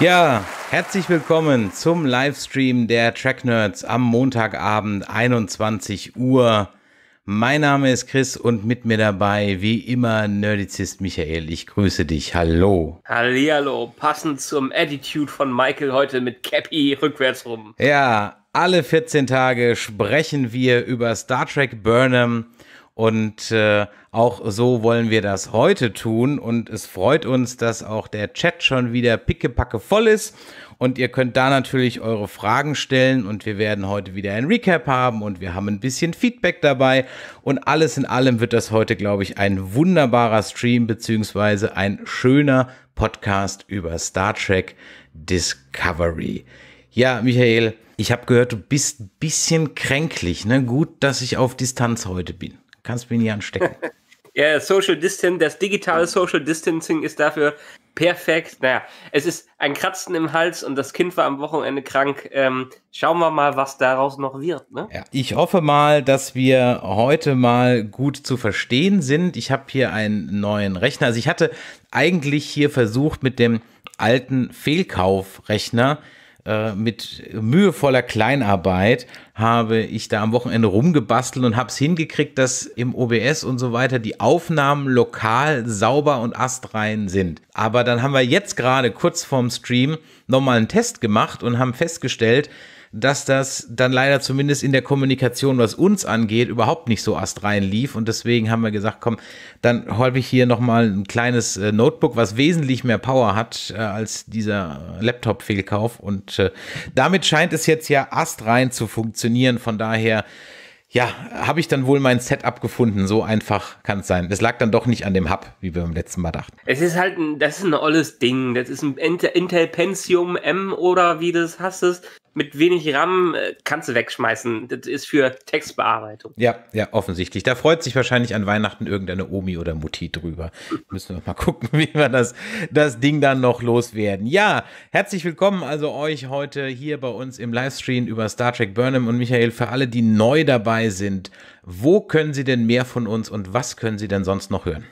Ja, herzlich willkommen zum Livestream der Track Nerds am Montagabend 21 Uhr. Mein Name ist Chris und mit mir dabei wie immer Nerdizist Michael. Ich grüße dich. Hallo. Hallihallo. Passend zum Attitude von Michael heute mit Cappy rückwärts rum. Ja, alle 14 Tage sprechen wir über Star Trek Burnham und äh, auch so wollen wir das heute tun. Und es freut uns, dass auch der Chat schon wieder pickepacke voll ist. Und ihr könnt da natürlich eure Fragen stellen. Und wir werden heute wieder ein Recap haben. Und wir haben ein bisschen Feedback dabei. Und alles in allem wird das heute, glaube ich, ein wunderbarer Stream beziehungsweise ein schöner Podcast über Star Trek Discovery. Ja, Michael, ich habe gehört, du bist ein bisschen kränklich. Ne? Gut, dass ich auf Distanz heute bin. Du kannst mich nicht anstecken. ja, Social Distance, das digitale Social Distancing ist dafür perfekt. Naja, es ist ein Kratzen im Hals und das Kind war am Wochenende krank. Ähm, schauen wir mal, was daraus noch wird. Ne? Ja, ich hoffe mal, dass wir heute mal gut zu verstehen sind. Ich habe hier einen neuen Rechner. Also ich hatte eigentlich hier versucht mit dem alten Fehlkaufrechner äh, äh, mit mühevoller Kleinarbeit habe ich da am Wochenende rumgebastelt und habe es hingekriegt, dass im OBS und so weiter die Aufnahmen lokal sauber und astrein sind. Aber dann haben wir jetzt gerade kurz vorm Stream nochmal einen Test gemacht und haben festgestellt, dass das dann leider zumindest in der Kommunikation, was uns angeht, überhaupt nicht so astrein lief. Und deswegen haben wir gesagt, komm, dann hol ich hier nochmal ein kleines äh, Notebook, was wesentlich mehr Power hat äh, als dieser Laptop-Fehlkauf. Und äh, damit scheint es jetzt ja astrein zu funktionieren. Von daher ja, habe ich dann wohl mein Setup gefunden. So einfach kann es sein. Es lag dann doch nicht an dem Hub, wie wir beim letzten Mal dachten. Es ist halt ein, das ist ein olles Ding. Das ist ein Intel Pentium M oder wie das hast es mit wenig RAM äh, kannst du wegschmeißen. Das ist für Textbearbeitung. Ja, ja, offensichtlich. Da freut sich wahrscheinlich an Weihnachten irgendeine Omi oder Mutti drüber. Hm. Müssen wir mal gucken, wie wir das, das Ding dann noch loswerden. Ja, herzlich willkommen also euch heute hier bei uns im Livestream über Star Trek Burnham und Michael. Für alle, die neu dabei sind, wo können Sie denn mehr von uns und was können Sie denn sonst noch hören?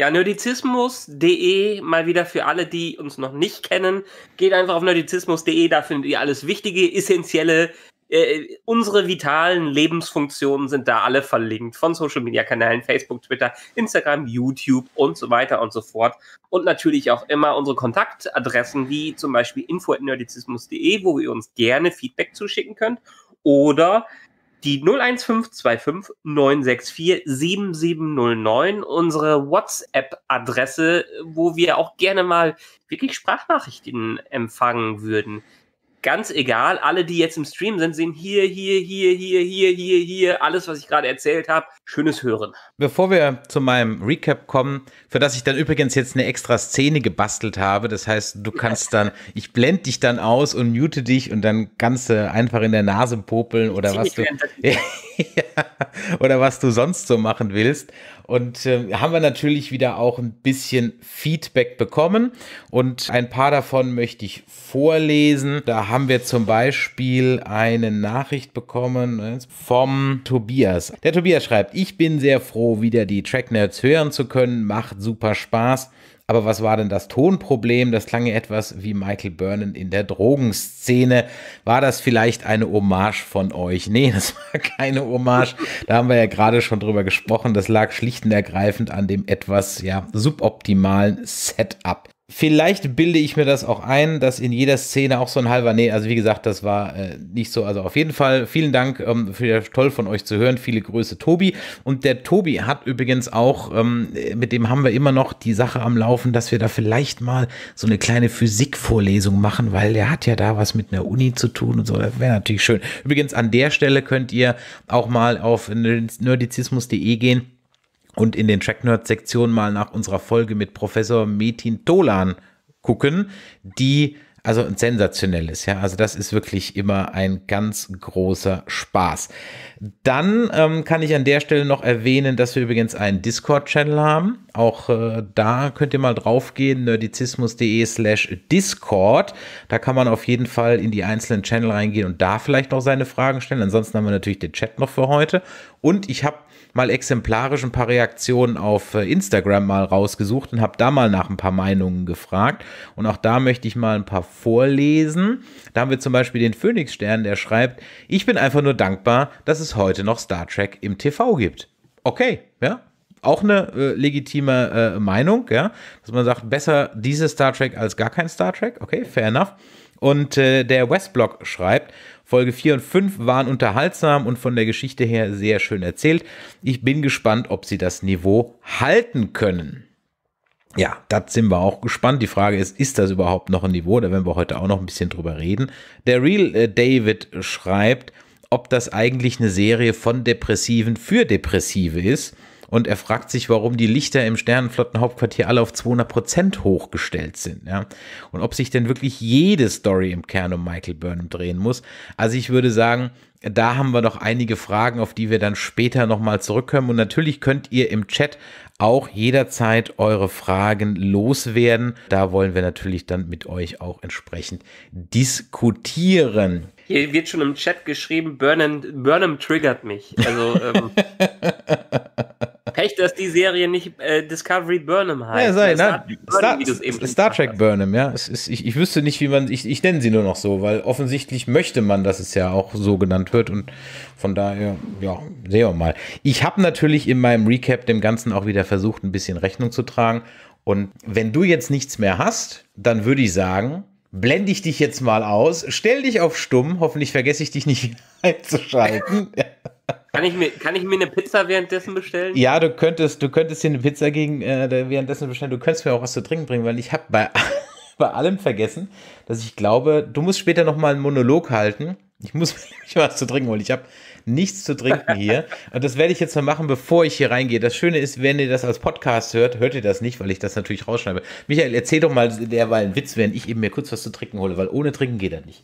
Ja, nerdizismus.de, mal wieder für alle, die uns noch nicht kennen. Geht einfach auf nerdizismus.de, da findet ihr alles Wichtige, Essentielle. Äh, unsere vitalen Lebensfunktionen sind da alle verlinkt. Von Social Media Kanälen, Facebook, Twitter, Instagram, YouTube und so weiter und so fort. Und natürlich auch immer unsere Kontaktadressen, wie zum Beispiel info.nerdizismus.de, wo ihr uns gerne Feedback zuschicken könnt. Oder die 015259647709, unsere WhatsApp-Adresse, wo wir auch gerne mal wirklich Sprachnachrichten empfangen würden ganz egal, alle, die jetzt im Stream sind, sehen hier, hier, hier, hier, hier, hier, hier, alles, was ich gerade erzählt habe. Schönes Hören. Bevor wir zu meinem Recap kommen, für das ich dann übrigens jetzt eine extra Szene gebastelt habe, das heißt, du kannst dann, ich blende dich dann aus und mute dich und dann kannst du einfach in der Nase popeln oder was du. oder was du sonst so machen willst. Und äh, haben wir natürlich wieder auch ein bisschen Feedback bekommen. Und ein paar davon möchte ich vorlesen. Da haben wir zum Beispiel eine Nachricht bekommen ne, vom Tobias. Der Tobias schreibt, ich bin sehr froh, wieder die Tracknerds hören zu können. Macht super Spaß. Aber was war denn das Tonproblem? Das klang ja etwas wie Michael Burnham in der Drogenszene. War das vielleicht eine Hommage von euch? Nee, das war keine Hommage. Da haben wir ja gerade schon drüber gesprochen. Das lag schlicht und ergreifend an dem etwas ja, suboptimalen Setup. Vielleicht bilde ich mir das auch ein, dass in jeder Szene auch so ein halber, nee, also wie gesagt, das war äh, nicht so, also auf jeden Fall vielen Dank, ähm, für, toll von euch zu hören, viele Grüße Tobi und der Tobi hat übrigens auch, ähm, mit dem haben wir immer noch die Sache am Laufen, dass wir da vielleicht mal so eine kleine Physikvorlesung machen, weil der hat ja da was mit einer Uni zu tun und so, das wäre natürlich schön. Übrigens an der Stelle könnt ihr auch mal auf nerdizismus.de gehen und in den tracknerd sektion mal nach unserer Folge mit Professor Metin Tolan gucken, die also sensationell ist, ja. Also das ist wirklich immer ein ganz großer Spaß. Dann ähm, kann ich an der Stelle noch erwähnen, dass wir übrigens einen Discord-Channel haben. Auch äh, da könnt ihr mal drauf gehen, nerdizismus.de slash Discord. Da kann man auf jeden Fall in die einzelnen Channel reingehen und da vielleicht noch seine Fragen stellen. Ansonsten haben wir natürlich den Chat noch für heute. Und ich habe mal exemplarisch ein paar Reaktionen auf äh, Instagram mal rausgesucht und habe da mal nach ein paar Meinungen gefragt. Und auch da möchte ich mal ein paar vorlesen. Da haben wir zum Beispiel den Phoenixstern, der schreibt, ich bin einfach nur dankbar, dass es heute noch Star Trek im TV gibt. Okay, ja, auch eine äh, legitime äh, Meinung, ja, dass man sagt, besser dieses Star Trek als gar kein Star Trek. Okay, fair enough. Und äh, der Westblock schreibt, Folge 4 und 5 waren unterhaltsam und von der Geschichte her sehr schön erzählt. Ich bin gespannt, ob sie das Niveau halten können. Ja, das sind wir auch gespannt. Die Frage ist, ist das überhaupt noch ein Niveau? Da werden wir heute auch noch ein bisschen drüber reden. Der Real äh, David schreibt, ob das eigentlich eine Serie von Depressiven für Depressive ist und er fragt sich, warum die Lichter im Sternenflottenhauptquartier alle auf 200 Prozent hochgestellt sind. Ja? Und ob sich denn wirklich jede Story im Kern um Michael Burnham drehen muss. Also ich würde sagen, da haben wir noch einige Fragen, auf die wir dann später nochmal zurückkommen. Und natürlich könnt ihr im Chat auch jederzeit eure Fragen loswerden. Da wollen wir natürlich dann mit euch auch entsprechend diskutieren. Hier wird schon im Chat geschrieben, Burnham, Burnham triggert mich. Also. Ähm Pech, dass die Serie nicht äh, Discovery Burnham heißt. Ja, sei, Star, Burnham, Star, Star Trek Burnham, ja. Ist, ich, ich, wüsste nicht, wie man, ich, ich nenne sie nur noch so, weil offensichtlich möchte man, dass es ja auch so genannt wird und von daher, ja, sehen wir mal. Ich habe natürlich in meinem Recap dem Ganzen auch wieder versucht, ein bisschen Rechnung zu tragen und wenn du jetzt nichts mehr hast, dann würde ich sagen, blende ich dich jetzt mal aus, stell dich auf stumm, hoffentlich vergesse ich dich nicht einzuschalten. Kann ich, mir, kann ich mir eine Pizza währenddessen bestellen? Ja, du könntest, du könntest dir eine Pizza gegen, äh, währenddessen bestellen. Du könntest mir auch was zu trinken bringen, weil ich habe bei, bei allem vergessen, dass ich glaube, du musst später nochmal einen Monolog halten ich muss mich was zu trinken holen. Ich habe nichts zu trinken hier. Und das werde ich jetzt mal machen, bevor ich hier reingehe. Das Schöne ist, wenn ihr das als Podcast hört, hört ihr das nicht, weil ich das natürlich rausschreibe. Michael, erzähl doch mal derweil einen Witz, während ich eben mir kurz was zu trinken hole, weil ohne Trinken geht das nicht.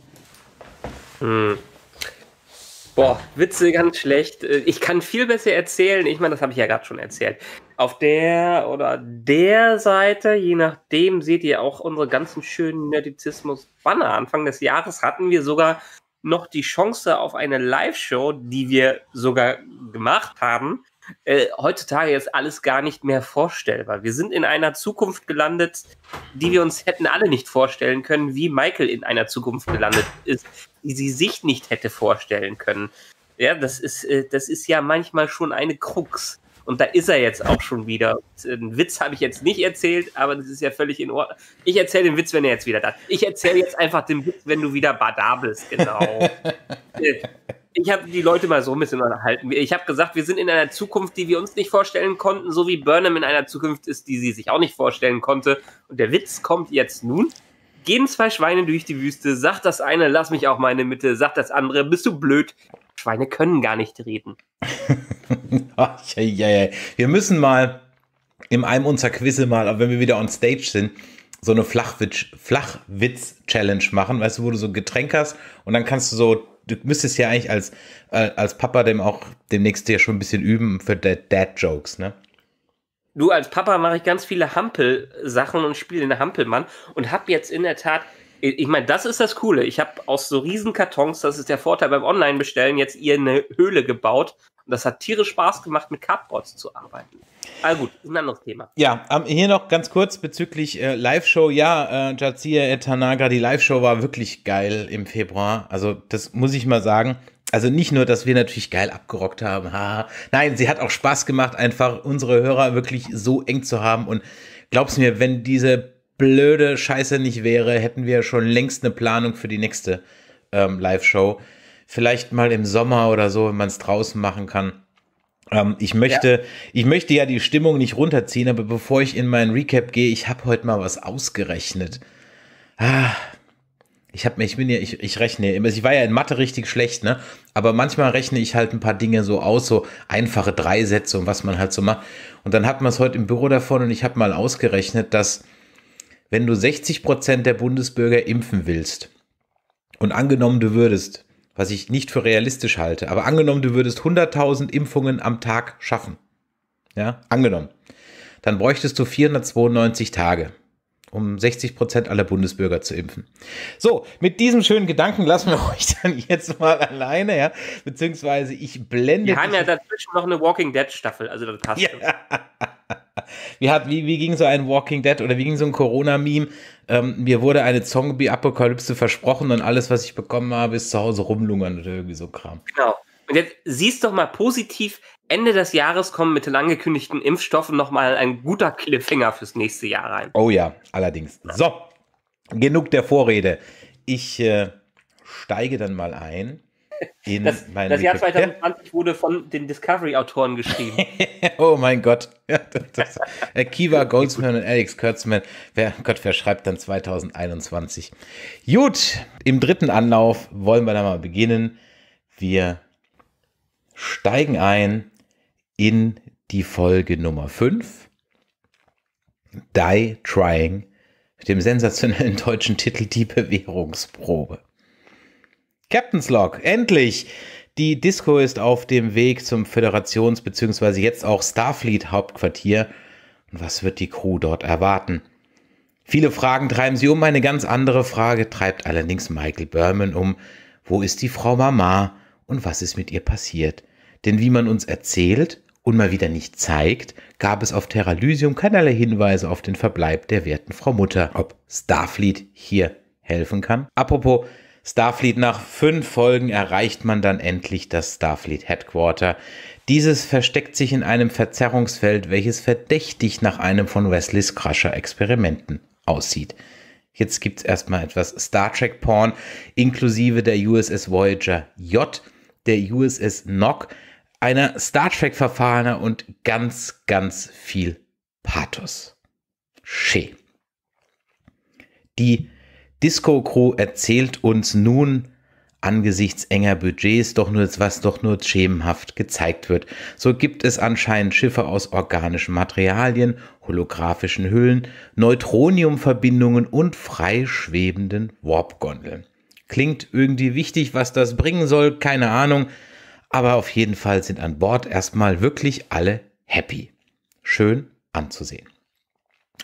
Hm. Boah, Witze ganz schlecht. Ich kann viel besser erzählen. Ich meine, das habe ich ja gerade schon erzählt. Auf der oder der Seite, je nachdem, seht ihr auch unsere ganzen schönen Nerdizismus-Banner. Anfang des Jahres hatten wir sogar noch die Chance auf eine Live-Show, die wir sogar gemacht haben, äh, heutzutage ist alles gar nicht mehr vorstellbar. Wir sind in einer Zukunft gelandet, die wir uns hätten alle nicht vorstellen können, wie Michael in einer Zukunft gelandet ist, die sie sich nicht hätte vorstellen können. Ja, das ist, äh, das ist ja manchmal schon eine Krux. Und da ist er jetzt auch schon wieder. Und einen Witz habe ich jetzt nicht erzählt, aber das ist ja völlig in Ordnung. Ich erzähle den Witz, wenn er jetzt wieder da ist. Ich erzähle jetzt einfach den Witz, wenn du wieder Badar bist, genau. ich habe die Leute mal so ein bisschen unterhalten. Ich habe gesagt, wir sind in einer Zukunft, die wir uns nicht vorstellen konnten, so wie Burnham in einer Zukunft ist, die sie sich auch nicht vorstellen konnte. Und der Witz kommt jetzt nun. Gehen zwei Schweine durch die Wüste, sagt das eine, lass mich auch meine Mitte, sagt das andere, bist du blöd, Schweine können gar nicht reden. Ach, ja, ja, ja. Wir müssen mal in einem unserer Quizze mal, wenn wir wieder on stage sind, so eine Flachwitz-Challenge machen, weißt du, wo du so ein Getränk hast und dann kannst du so, du müsstest ja eigentlich als, äh, als Papa dem auch demnächst ja schon ein bisschen üben für Dad-Jokes, ne? Du, als Papa mache ich ganz viele Hampel-Sachen und spiele den Hampelmann und habe jetzt in der Tat ich meine, das ist das Coole. Ich habe aus so Riesenkartons, das ist der Vorteil beim Online-Bestellen, jetzt ihr eine Höhle gebaut. Und das hat tierisch Spaß gemacht, mit Cardboards zu arbeiten. Aber ah, gut, ist ein anderes Thema. Ja, ähm, hier noch ganz kurz bezüglich äh, Live-Show. Ja, äh, Jazia Tanaga, die Live-Show war wirklich geil im Februar. Also, das muss ich mal sagen. Also nicht nur, dass wir natürlich geil abgerockt haben, haha. Nein, sie hat auch Spaß gemacht, einfach unsere Hörer wirklich so eng zu haben. Und glaub's mir, wenn diese blöde Scheiße nicht wäre, hätten wir schon längst eine Planung für die nächste ähm, Live-Show. Vielleicht mal im Sommer oder so, wenn man es draußen machen kann. Ähm, ich möchte, ja. ich möchte ja die Stimmung nicht runterziehen, aber bevor ich in meinen Recap gehe, ich habe heute mal was ausgerechnet. Ah, ich habe mir, ich bin ja, ich, ich rechne immer, ich war ja in Mathe richtig schlecht, ne? Aber manchmal rechne ich halt ein paar Dinge so aus, so einfache Dreisätze und was man halt so macht. Und dann hat man es heute im Büro davon und ich habe mal ausgerechnet, dass wenn du 60 Prozent der Bundesbürger impfen willst und angenommen du würdest, was ich nicht für realistisch halte, aber angenommen du würdest 100.000 Impfungen am Tag schaffen, ja, angenommen, dann bräuchtest du 492 Tage, um 60 Prozent aller Bundesbürger zu impfen. So, mit diesem schönen Gedanken lassen wir euch dann jetzt mal alleine, ja, beziehungsweise ich blende. Wir haben ja dazwischen noch eine Walking Dead Staffel, also das passt. Ja. Schon wie, hat, wie, wie ging so ein Walking Dead oder wie ging so ein Corona-Meme? Ähm, mir wurde eine Zombie-Apokalypse versprochen und alles, was ich bekommen habe, ist zu Hause rumlungern oder irgendwie so Kram. Genau. Und jetzt siehst doch mal positiv, Ende des Jahres kommen mit den angekündigten Impfstoffen nochmal ein guter Cliffhanger fürs nächste Jahr rein. Oh ja, allerdings. So, genug der Vorrede. Ich äh, steige dann mal ein in das, das Jahr 2020 wurde von den Discovery-Autoren geschrieben. oh mein Gott. Das, äh, Kiva Goldsman und Alex Kurtzman. Wer, oh Gott, wer schreibt dann 2021? Gut, im dritten Anlauf wollen wir dann mal beginnen. Wir steigen ein in die Folge Nummer 5. Die Trying mit dem sensationellen deutschen Titel Die Bewährungsprobe. Captain's Log, endlich! Die Disco ist auf dem Weg zum Föderations- bzw. jetzt auch Starfleet-Hauptquartier. Und was wird die Crew dort erwarten? Viele Fragen treiben sie um, eine ganz andere Frage treibt allerdings Michael Berman um. Wo ist die Frau Mama und was ist mit ihr passiert? Denn wie man uns erzählt und mal wieder nicht zeigt, gab es auf Terralysium keinerlei Hinweise auf den Verbleib der werten Frau Mutter. Ob Starfleet hier helfen kann? Apropos, Starfleet nach fünf Folgen erreicht man dann endlich das Starfleet Headquarter. Dieses versteckt sich in einem Verzerrungsfeld, welches verdächtig nach einem von Wesleys Crusher Experimenten aussieht. Jetzt gibt's erstmal etwas Star Trek Porn inklusive der USS Voyager J, der USS Nock, einer Star Trek Verfahrener und ganz ganz viel Pathos. Schee. Die Disco Crew erzählt uns nun angesichts enger Budgets doch nur, was doch nur schemenhaft gezeigt wird. So gibt es anscheinend Schiffe aus organischen Materialien, holographischen Hüllen, Neutroniumverbindungen und freischwebenden Warpgondeln. Klingt irgendwie wichtig, was das bringen soll, keine Ahnung, aber auf jeden Fall sind an Bord erstmal wirklich alle happy. Schön anzusehen.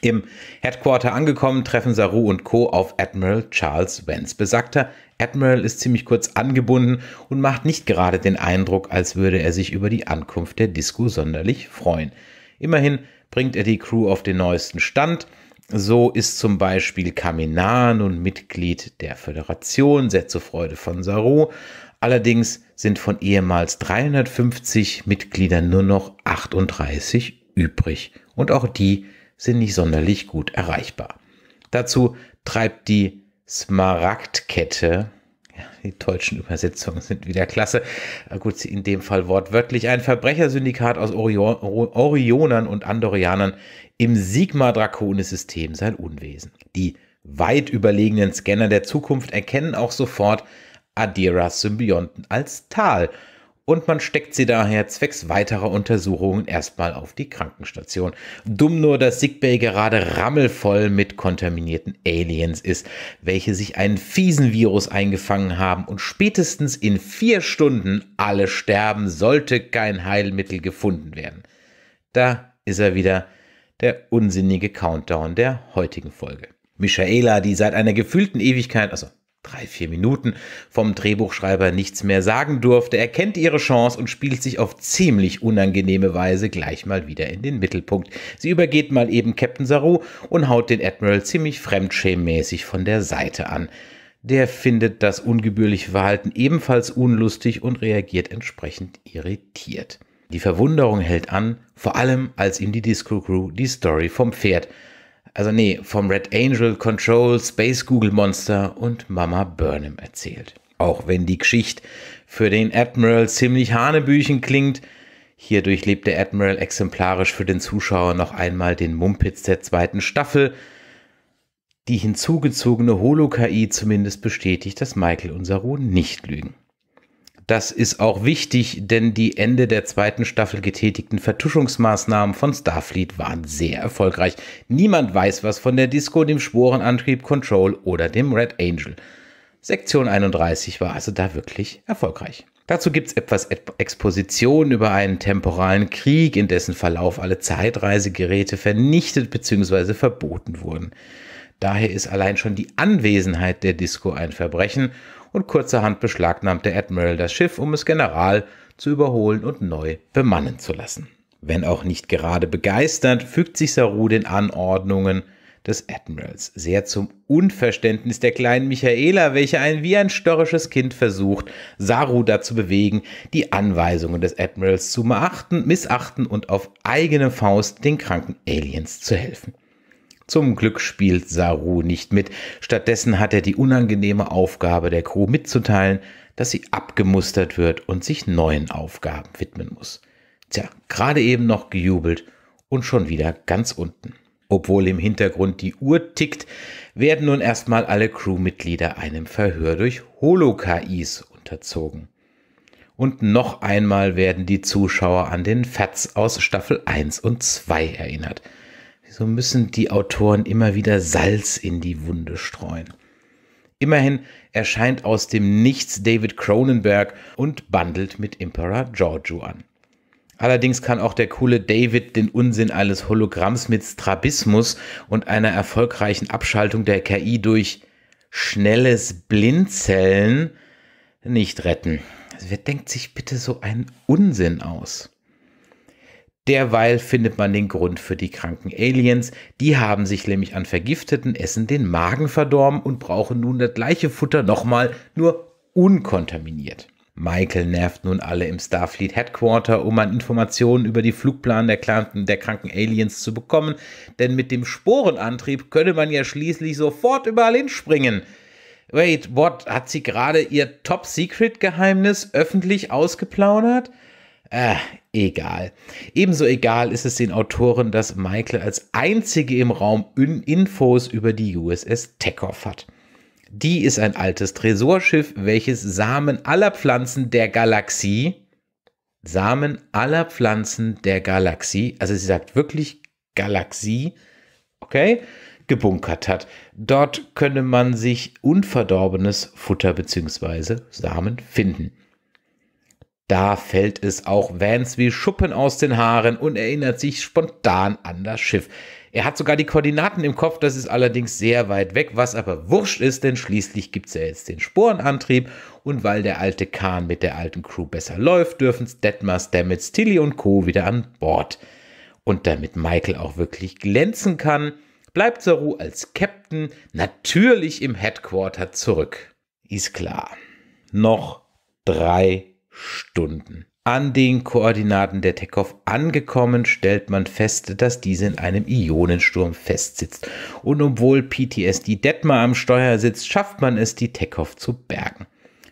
Im Headquarter angekommen, treffen Saru und Co. auf Admiral Charles Vance. Besagter Admiral ist ziemlich kurz angebunden und macht nicht gerade den Eindruck, als würde er sich über die Ankunft der Disco sonderlich freuen. Immerhin bringt er die Crew auf den neuesten Stand. So ist zum Beispiel Kaminar nun Mitglied der Föderation, sehr zur Freude von Saru. Allerdings sind von ehemals 350 Mitgliedern nur noch 38 übrig. Und auch die sind nicht sonderlich gut erreichbar. Dazu treibt die Smaragdkette, ja, die deutschen Übersetzungen sind wieder klasse, äh, gut, in dem Fall wortwörtlich, ein Verbrechersyndikat aus Orion, Orionern und Andorianern im Sigma-Draconis-System sein Unwesen. Die weit überlegenen Scanner der Zukunft erkennen auch sofort Adiras Symbionten als Tal und man steckt sie daher zwecks weiterer Untersuchungen erstmal auf die Krankenstation. Dumm nur, dass Sigbay gerade rammelvoll mit kontaminierten Aliens ist, welche sich einen fiesen Virus eingefangen haben und spätestens in vier Stunden alle sterben, sollte kein Heilmittel gefunden werden. Da ist er wieder, der unsinnige Countdown der heutigen Folge. Michaela, die seit einer gefühlten Ewigkeit, also drei, vier Minuten vom Drehbuchschreiber nichts mehr sagen durfte. Er kennt ihre Chance und spielt sich auf ziemlich unangenehme Weise gleich mal wieder in den Mittelpunkt. Sie übergeht mal eben Captain Saru und haut den Admiral ziemlich fremdschämmäßig von der Seite an. Der findet das ungebührliche Verhalten ebenfalls unlustig und reagiert entsprechend irritiert. Die Verwunderung hält an, vor allem als ihm die Disco Crew die Story vom Pferd also nee, vom Red Angel, Control, Space Google Monster und Mama Burnham erzählt. Auch wenn die Geschichte für den Admiral ziemlich hanebüchen klingt, hier durchlebt der Admiral exemplarisch für den Zuschauer noch einmal den Mumpitz der zweiten Staffel. Die hinzugezogene Holo-KI zumindest bestätigt, dass Michael und Saru nicht lügen. Das ist auch wichtig, denn die Ende der zweiten Staffel getätigten Vertuschungsmaßnahmen von Starfleet waren sehr erfolgreich. Niemand weiß was von der Disco, dem Sporenantrieb Control oder dem Red Angel. Sektion 31 war also da wirklich erfolgreich. Dazu gibt es etwas Exposition über einen temporalen Krieg, in dessen Verlauf alle Zeitreisegeräte vernichtet bzw. verboten wurden. Daher ist allein schon die Anwesenheit der Disco ein Verbrechen und kurzerhand beschlagnahmt der Admiral das Schiff, um es General zu überholen und neu bemannen zu lassen. Wenn auch nicht gerade begeistert, fügt sich Saru den Anordnungen des Admirals, sehr zum Unverständnis der kleinen Michaela, welche ein wie ein störrisches Kind versucht, Saru dazu bewegen, die Anweisungen des Admirals zu beachten, missachten und auf eigene Faust den kranken Aliens zu helfen. Zum Glück spielt Saru nicht mit. Stattdessen hat er die unangenehme Aufgabe der Crew mitzuteilen, dass sie abgemustert wird und sich neuen Aufgaben widmen muss. Tja, gerade eben noch gejubelt und schon wieder ganz unten. Obwohl im Hintergrund die Uhr tickt, werden nun erstmal alle Crewmitglieder einem Verhör durch Holo-KIs unterzogen. Und noch einmal werden die Zuschauer an den Fats aus Staffel 1 und 2 erinnert so müssen die Autoren immer wieder Salz in die Wunde streuen? Immerhin erscheint aus dem Nichts David Cronenberg und bandelt mit Emperor Giorgio an. Allerdings kann auch der coole David den Unsinn eines Hologramms mit Strabismus und einer erfolgreichen Abschaltung der KI durch schnelles Blinzeln nicht retten. Wer denkt sich bitte so einen Unsinn aus? Derweil findet man den Grund für die kranken Aliens. Die haben sich nämlich an vergifteten Essen den Magen verdorben und brauchen nun das gleiche Futter nochmal, nur unkontaminiert. Michael nervt nun alle im Starfleet Headquarter, um an Informationen über die Flugplan der, Kranken, der kranken Aliens zu bekommen, denn mit dem Sporenantrieb könne man ja schließlich sofort überall hinspringen. Wait, what? Hat sie gerade ihr Top-Secret-Geheimnis öffentlich ausgeplaudert? Äh, egal. Ebenso egal ist es den Autoren, dass Michael als einzige im Raum Infos über die USS Teckhoff hat. Die ist ein altes Tresorschiff, welches Samen aller Pflanzen der Galaxie, Samen aller Pflanzen der Galaxie, also sie sagt wirklich Galaxie, okay, gebunkert hat. Dort könne man sich unverdorbenes Futter bzw. Samen finden. Da fällt es auch Vance wie Schuppen aus den Haaren und erinnert sich spontan an das Schiff. Er hat sogar die Koordinaten im Kopf, das ist allerdings sehr weit weg, was aber wurscht ist, denn schließlich gibt es ja jetzt den Sporenantrieb und weil der alte Kahn mit der alten Crew besser läuft, dürfen Detmar, Stamets, Tilly und Co. wieder an Bord. Und damit Michael auch wirklich glänzen kann, bleibt Saru als Captain natürlich im Headquarter zurück. Ist klar. Noch drei Stunden. An den Koordinaten der Teckhoff angekommen, stellt man fest, dass diese in einem Ionensturm festsitzt. Und obwohl PTSD Detmar am Steuer sitzt, schafft man es, die Teckhoff zu bergen.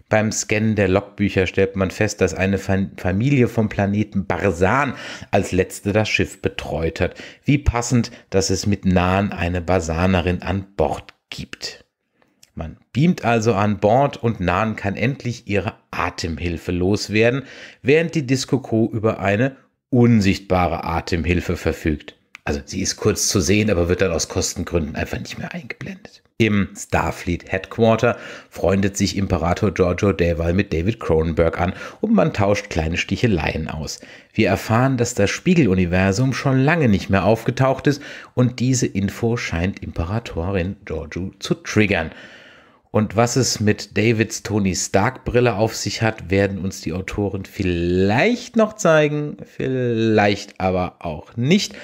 Beim Scannen der Logbücher stellt man fest, dass eine Familie vom Planeten Barsan als letzte das Schiff betreut hat. Wie passend, dass es mit Nahen eine Barsanerin an Bord gibt. Man beamt also an Bord und Nan kann endlich ihre Atemhilfe loswerden, während die Disco Crew über eine unsichtbare Atemhilfe verfügt. Also sie ist kurz zu sehen, aber wird dann aus Kostengründen einfach nicht mehr eingeblendet. Im Starfleet Headquarter freundet sich Imperator Giorgio Deval mit David Cronenberg an und man tauscht kleine Sticheleien aus. Wir erfahren, dass das Spiegeluniversum schon lange nicht mehr aufgetaucht ist und diese Info scheint Imperatorin Giorgio zu triggern. Und was es mit Davids Tony Stark Brille auf sich hat, werden uns die Autoren vielleicht noch zeigen, vielleicht aber auch nicht.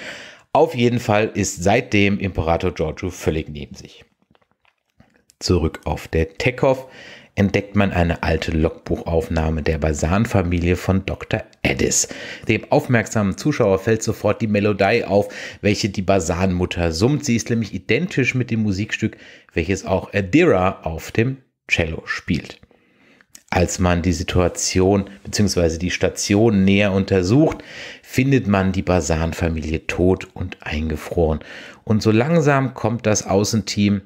Auf jeden Fall ist seitdem Imperator Giorgio völlig neben sich. Zurück auf der Tekov entdeckt man eine alte Logbuchaufnahme der Basan-Familie von Dr. Addis. Dem aufmerksamen Zuschauer fällt sofort die Melodie auf, welche die Basanmutter summt. Sie ist nämlich identisch mit dem Musikstück, welches auch Adira auf dem Cello spielt. Als man die Situation bzw. die Station näher untersucht, findet man die Basanfamilie tot und eingefroren. Und so langsam kommt das Außenteam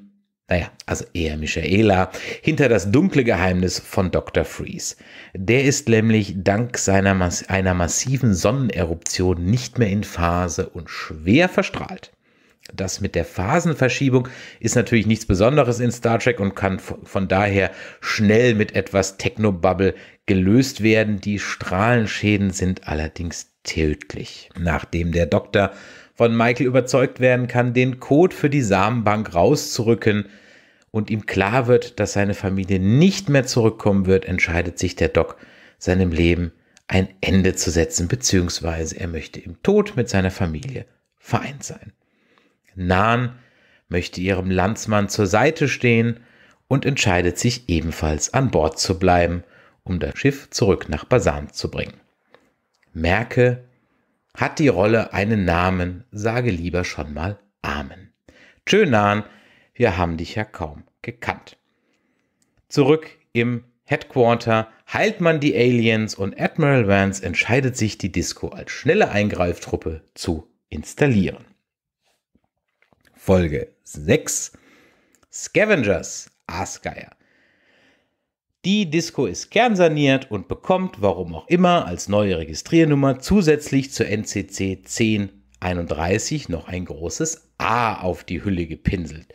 naja, also eher Michaela, hinter das dunkle Geheimnis von Dr. Freeze. Der ist nämlich dank seiner Mas einer massiven Sonneneruption nicht mehr in Phase und schwer verstrahlt. Das mit der Phasenverschiebung ist natürlich nichts Besonderes in Star Trek und kann von daher schnell mit etwas Technobubble gelöst werden. Die Strahlenschäden sind allerdings tödlich. Nachdem der Doktor von Michael überzeugt werden kann, den Code für die Samenbank rauszurücken, und ihm klar wird, dass seine Familie nicht mehr zurückkommen wird, entscheidet sich der Doc, seinem Leben ein Ende zu setzen, beziehungsweise er möchte im Tod mit seiner Familie vereint sein. Nan möchte ihrem Landsmann zur Seite stehen und entscheidet sich ebenfalls an Bord zu bleiben, um das Schiff zurück nach Basan zu bringen. Merke, hat die Rolle einen Namen, sage lieber schon mal Amen. Tschö, Nan wir haben dich ja kaum gekannt. Zurück im Headquarter heilt man die Aliens und Admiral Vance entscheidet sich, die Disco als schnelle Eingreiftruppe zu installieren. Folge 6 Scavengers Aasgeier. Die Disco ist kernsaniert und bekommt, warum auch immer, als neue Registriernummer zusätzlich zur NCC 1031 noch ein großes A auf die Hülle gepinselt.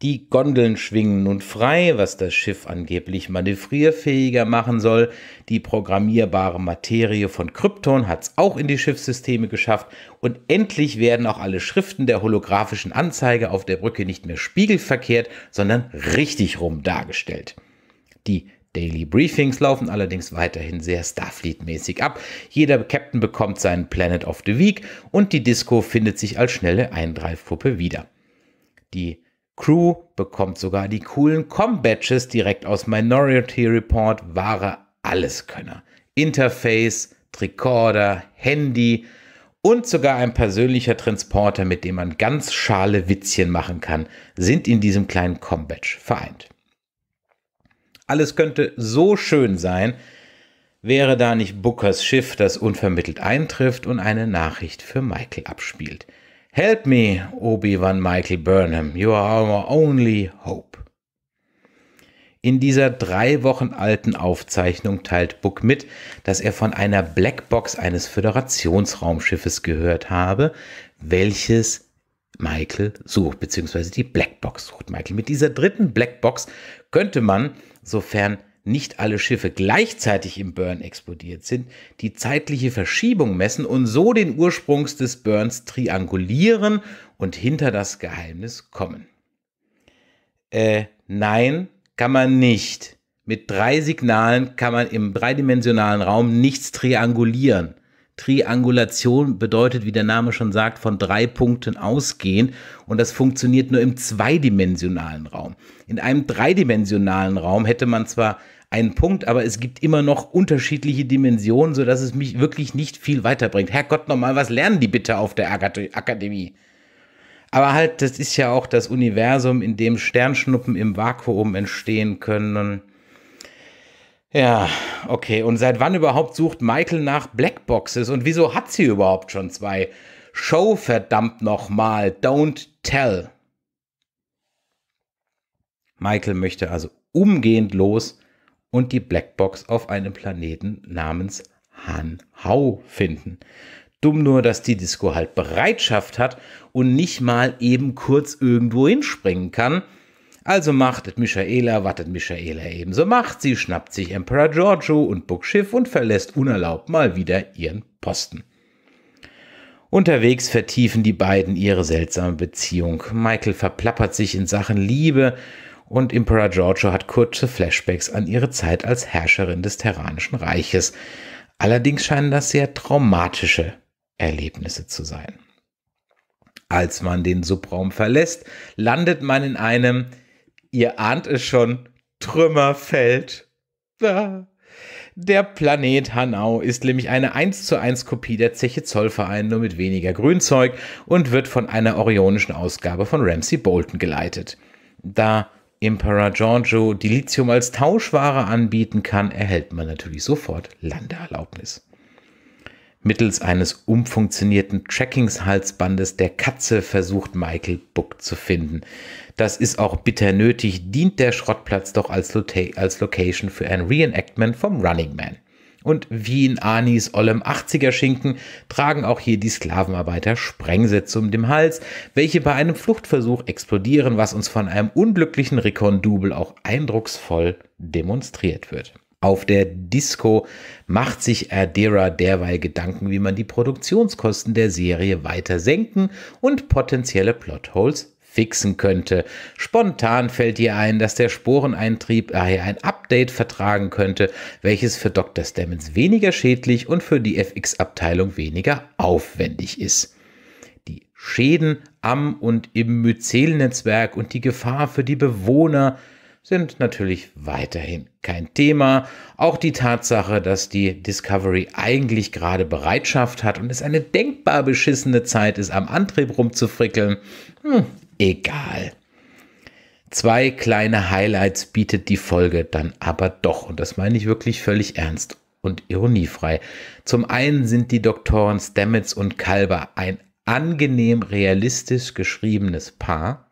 Die Gondeln schwingen nun frei, was das Schiff angeblich manövrierfähiger machen soll. Die programmierbare Materie von Krypton hat's auch in die Schiffssysteme geschafft. Und endlich werden auch alle Schriften der holographischen Anzeige auf der Brücke nicht mehr spiegelverkehrt, sondern richtig rum dargestellt. Die Daily Briefings laufen allerdings weiterhin sehr Starfleet-mäßig ab. Jeder Captain bekommt seinen Planet of the Week und die Disco findet sich als schnelle Eindreifpuppe wieder. Die Crew bekommt sogar die coolen Com-Badges direkt aus Minority Report, wahre Alleskönner. Interface, Tricorder, Handy und sogar ein persönlicher Transporter, mit dem man ganz schale Witzchen machen kann, sind in diesem kleinen Com-Badge vereint. Alles könnte so schön sein, wäre da nicht Bookers Schiff, das unvermittelt eintrifft und eine Nachricht für Michael abspielt – Help me, Obi-Wan Michael Burnham, you are our only hope. In dieser drei Wochen alten Aufzeichnung teilt Book mit, dass er von einer Blackbox eines Föderationsraumschiffes gehört habe, welches Michael sucht, beziehungsweise die Blackbox sucht Michael. Mit dieser dritten Blackbox könnte man, sofern nicht alle Schiffe gleichzeitig im Burn explodiert sind, die zeitliche Verschiebung messen und so den Ursprungs des Burns triangulieren und hinter das Geheimnis kommen. Äh, nein, kann man nicht. Mit drei Signalen kann man im dreidimensionalen Raum nichts triangulieren. Triangulation bedeutet, wie der Name schon sagt, von drei Punkten ausgehen und das funktioniert nur im zweidimensionalen Raum. In einem dreidimensionalen Raum hätte man zwar einen Punkt, aber es gibt immer noch unterschiedliche Dimensionen, sodass es mich wirklich nicht viel weiterbringt. Herrgott, nochmal, was lernen die bitte auf der Akademie? Aber halt, das ist ja auch das Universum, in dem Sternschnuppen im Vakuum entstehen können. Ja, okay. Und seit wann überhaupt sucht Michael nach Blackboxes und wieso hat sie überhaupt schon zwei? Show verdammt nochmal, don't tell. Michael möchte also umgehend los und die Blackbox auf einem Planeten namens Han Hao finden. Dumm nur, dass die Disco halt Bereitschaft hat und nicht mal eben kurz irgendwo hinspringen kann. Also macht Michaela, wattet Michaela ebenso macht. Sie schnappt sich Emperor Giorgio und Book Schiff und verlässt unerlaubt mal wieder ihren Posten. Unterwegs vertiefen die beiden ihre seltsame Beziehung. Michael verplappert sich in Sachen Liebe und Impera Giorgio hat kurze Flashbacks an ihre Zeit als Herrscherin des Terranischen Reiches. Allerdings scheinen das sehr traumatische Erlebnisse zu sein. Als man den Subraum verlässt, landet man in einem, ihr ahnt es schon, Trümmerfeld. Der Planet Hanau ist nämlich eine 1 zu 1 Kopie der Zeche Zollverein, nur mit weniger Grünzeug und wird von einer orionischen Ausgabe von Ramsey Bolton geleitet. Da Impera Giorgio die Lithium als Tauschware anbieten kann, erhält man natürlich sofort Landeerlaubnis. Mittels eines umfunktionierten Trackingshalsbandes der Katze versucht Michael Book zu finden. Das ist auch bitter nötig, dient der Schrottplatz doch als, Location für ein Reenactment vom Running Man und wie in Anis Ollem 80er Schinken tragen auch hier die Sklavenarbeiter Sprengsätze um den Hals, welche bei einem Fluchtversuch explodieren, was uns von einem unglücklichen Rekondubel auch eindrucksvoll demonstriert wird. Auf der Disco macht sich Adera derweil Gedanken, wie man die Produktionskosten der Serie weiter senken und potenzielle Plotholes fixen könnte. Spontan fällt ihr ein, dass der Sporeneintrieb daher äh, ein Update vertragen könnte, welches für Dr. Stemmons weniger schädlich und für die FX-Abteilung weniger aufwendig ist. Die Schäden am und im Myzelnetzwerk und die Gefahr für die Bewohner sind natürlich weiterhin kein Thema. Auch die Tatsache, dass die Discovery eigentlich gerade Bereitschaft hat und es eine denkbar beschissene Zeit ist, am Antrieb rumzufrickeln, hm, egal. Zwei kleine Highlights bietet die Folge dann aber doch, und das meine ich wirklich völlig ernst und ironiefrei. Zum einen sind die Doktoren Stamets und Kalber ein angenehm realistisch geschriebenes Paar,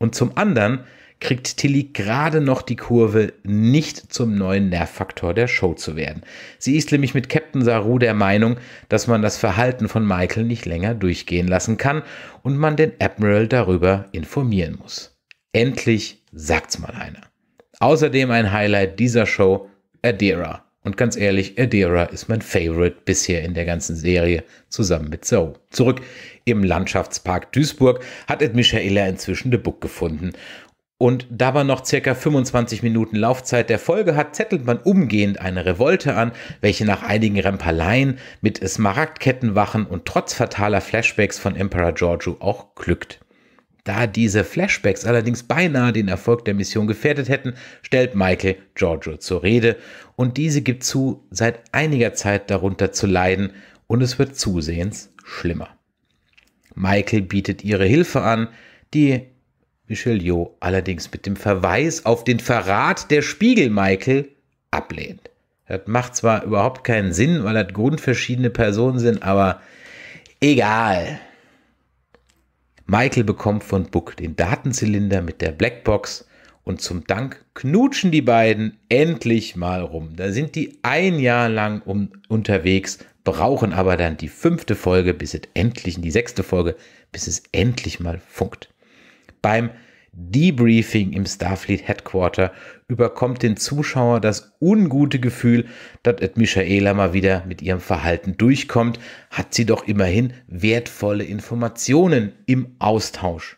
und zum anderen kriegt Tilly gerade noch die Kurve, nicht zum neuen Nervfaktor der Show zu werden. Sie ist nämlich mit Captain Saru der Meinung, dass man das Verhalten von Michael nicht länger durchgehen lassen kann und man den Admiral darüber informieren muss. Endlich sagt's mal einer. Außerdem ein Highlight dieser Show, Adira. Und ganz ehrlich, Adira ist mein Favorite bisher in der ganzen Serie, zusammen mit Zoe. Zurück im Landschaftspark Duisburg hat Ed Michaela inzwischen The Book gefunden und da man noch circa 25 Minuten Laufzeit der Folge hat, zettelt man umgehend eine Revolte an, welche nach einigen Rempaleien mit Smaragdkettenwachen und trotz fataler Flashbacks von Emperor Giorgio auch glückt. Da diese Flashbacks allerdings beinahe den Erfolg der Mission gefährdet hätten, stellt Michael Giorgio zur Rede und diese gibt zu, seit einiger Zeit darunter zu leiden und es wird zusehends schlimmer. Michael bietet ihre Hilfe an, die Richelieu allerdings mit dem Verweis auf den Verrat der Spiegel-Michael ablehnt. Das macht zwar überhaupt keinen Sinn, weil das grundverschiedene Personen sind, aber egal. Michael bekommt von Buck den Datenzylinder mit der Blackbox und zum Dank knutschen die beiden endlich mal rum. Da sind die ein Jahr lang um, unterwegs, brauchen aber dann die fünfte Folge, bis es endlich, die sechste Folge, bis es endlich mal funkt. Beim Debriefing im Starfleet Headquarter überkommt den Zuschauer das ungute Gefühl, dass Ed Michaela mal wieder mit ihrem Verhalten durchkommt, hat sie doch immerhin wertvolle Informationen im Austausch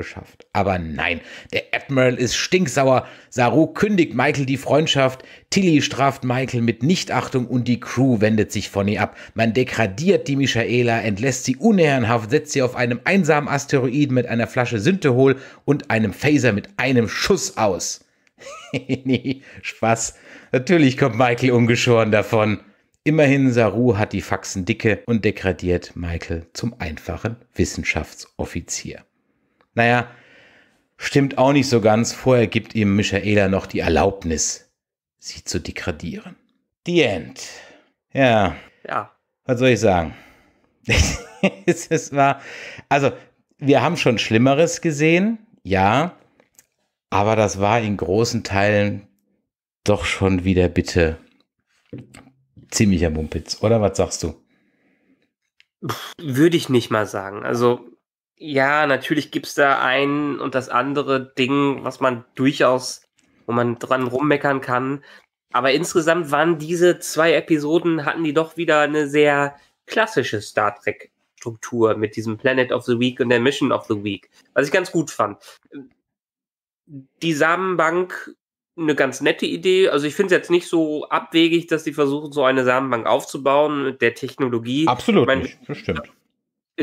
geschafft. Aber nein, der Admiral ist stinksauer, Saru kündigt Michael die Freundschaft, Tilly straft Michael mit Nichtachtung und die Crew wendet sich von ihr ab. Man degradiert die Michaela, entlässt sie unehrenhaft, setzt sie auf einem einsamen Asteroiden mit einer Flasche Synthehol und einem Phaser mit einem Schuss aus. nee, Spaß. Natürlich kommt Michael ungeschoren davon. Immerhin Saru hat die Faxen dicke und degradiert Michael zum einfachen Wissenschaftsoffizier. Naja, stimmt auch nicht so ganz. Vorher gibt ihm Michaela noch die Erlaubnis, sie zu degradieren. The End. Ja. Ja. Was soll ich sagen? es war, also, wir haben schon Schlimmeres gesehen, ja, aber das war in großen Teilen doch schon wieder bitte ziemlicher Mumpitz, oder was sagst du? Würde ich nicht mal sagen. Also, ja, natürlich gibt's da ein und das andere Ding, was man durchaus, wo man dran rummeckern kann. Aber insgesamt waren diese zwei Episoden, hatten die doch wieder eine sehr klassische Star Trek Struktur mit diesem Planet of the Week und der Mission of the Week, was ich ganz gut fand. Die Samenbank, eine ganz nette Idee. Also ich finde es jetzt nicht so abwegig, dass die versuchen, so eine Samenbank aufzubauen mit der Technologie. Absolut, ich meine, nicht. das stimmt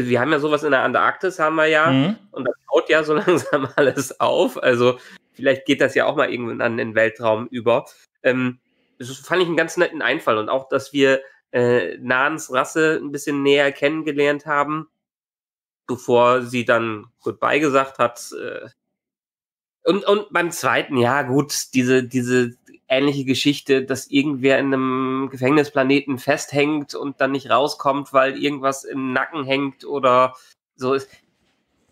wir haben ja sowas in der Antarktis, haben wir ja, mhm. und das baut ja so langsam alles auf. Also vielleicht geht das ja auch mal irgendwann in den Weltraum über. Ähm, das fand ich einen ganz netten Einfall und auch, dass wir äh, Nahens Rasse ein bisschen näher kennengelernt haben, bevor sie dann Goodbye gesagt hat, äh, und, und beim zweiten, ja, gut, diese, diese ähnliche Geschichte, dass irgendwer in einem Gefängnisplaneten festhängt und dann nicht rauskommt, weil irgendwas im Nacken hängt oder so ist.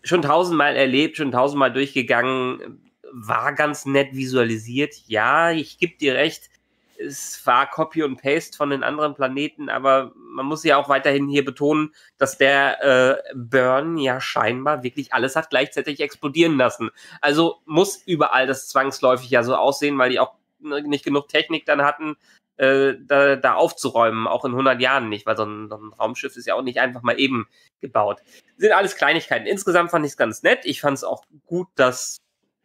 Schon tausendmal erlebt, schon tausendmal durchgegangen, war ganz nett visualisiert. Ja, ich gebe dir recht es war Copy und Paste von den anderen Planeten, aber man muss ja auch weiterhin hier betonen, dass der äh, Burn ja scheinbar wirklich alles hat gleichzeitig explodieren lassen. Also muss überall das zwangsläufig ja so aussehen, weil die auch nicht genug Technik dann hatten, äh, da, da aufzuräumen, auch in 100 Jahren nicht, weil so ein, so ein Raumschiff ist ja auch nicht einfach mal eben gebaut. Sind alles Kleinigkeiten. Insgesamt fand ich es ganz nett. Ich fand es auch gut, dass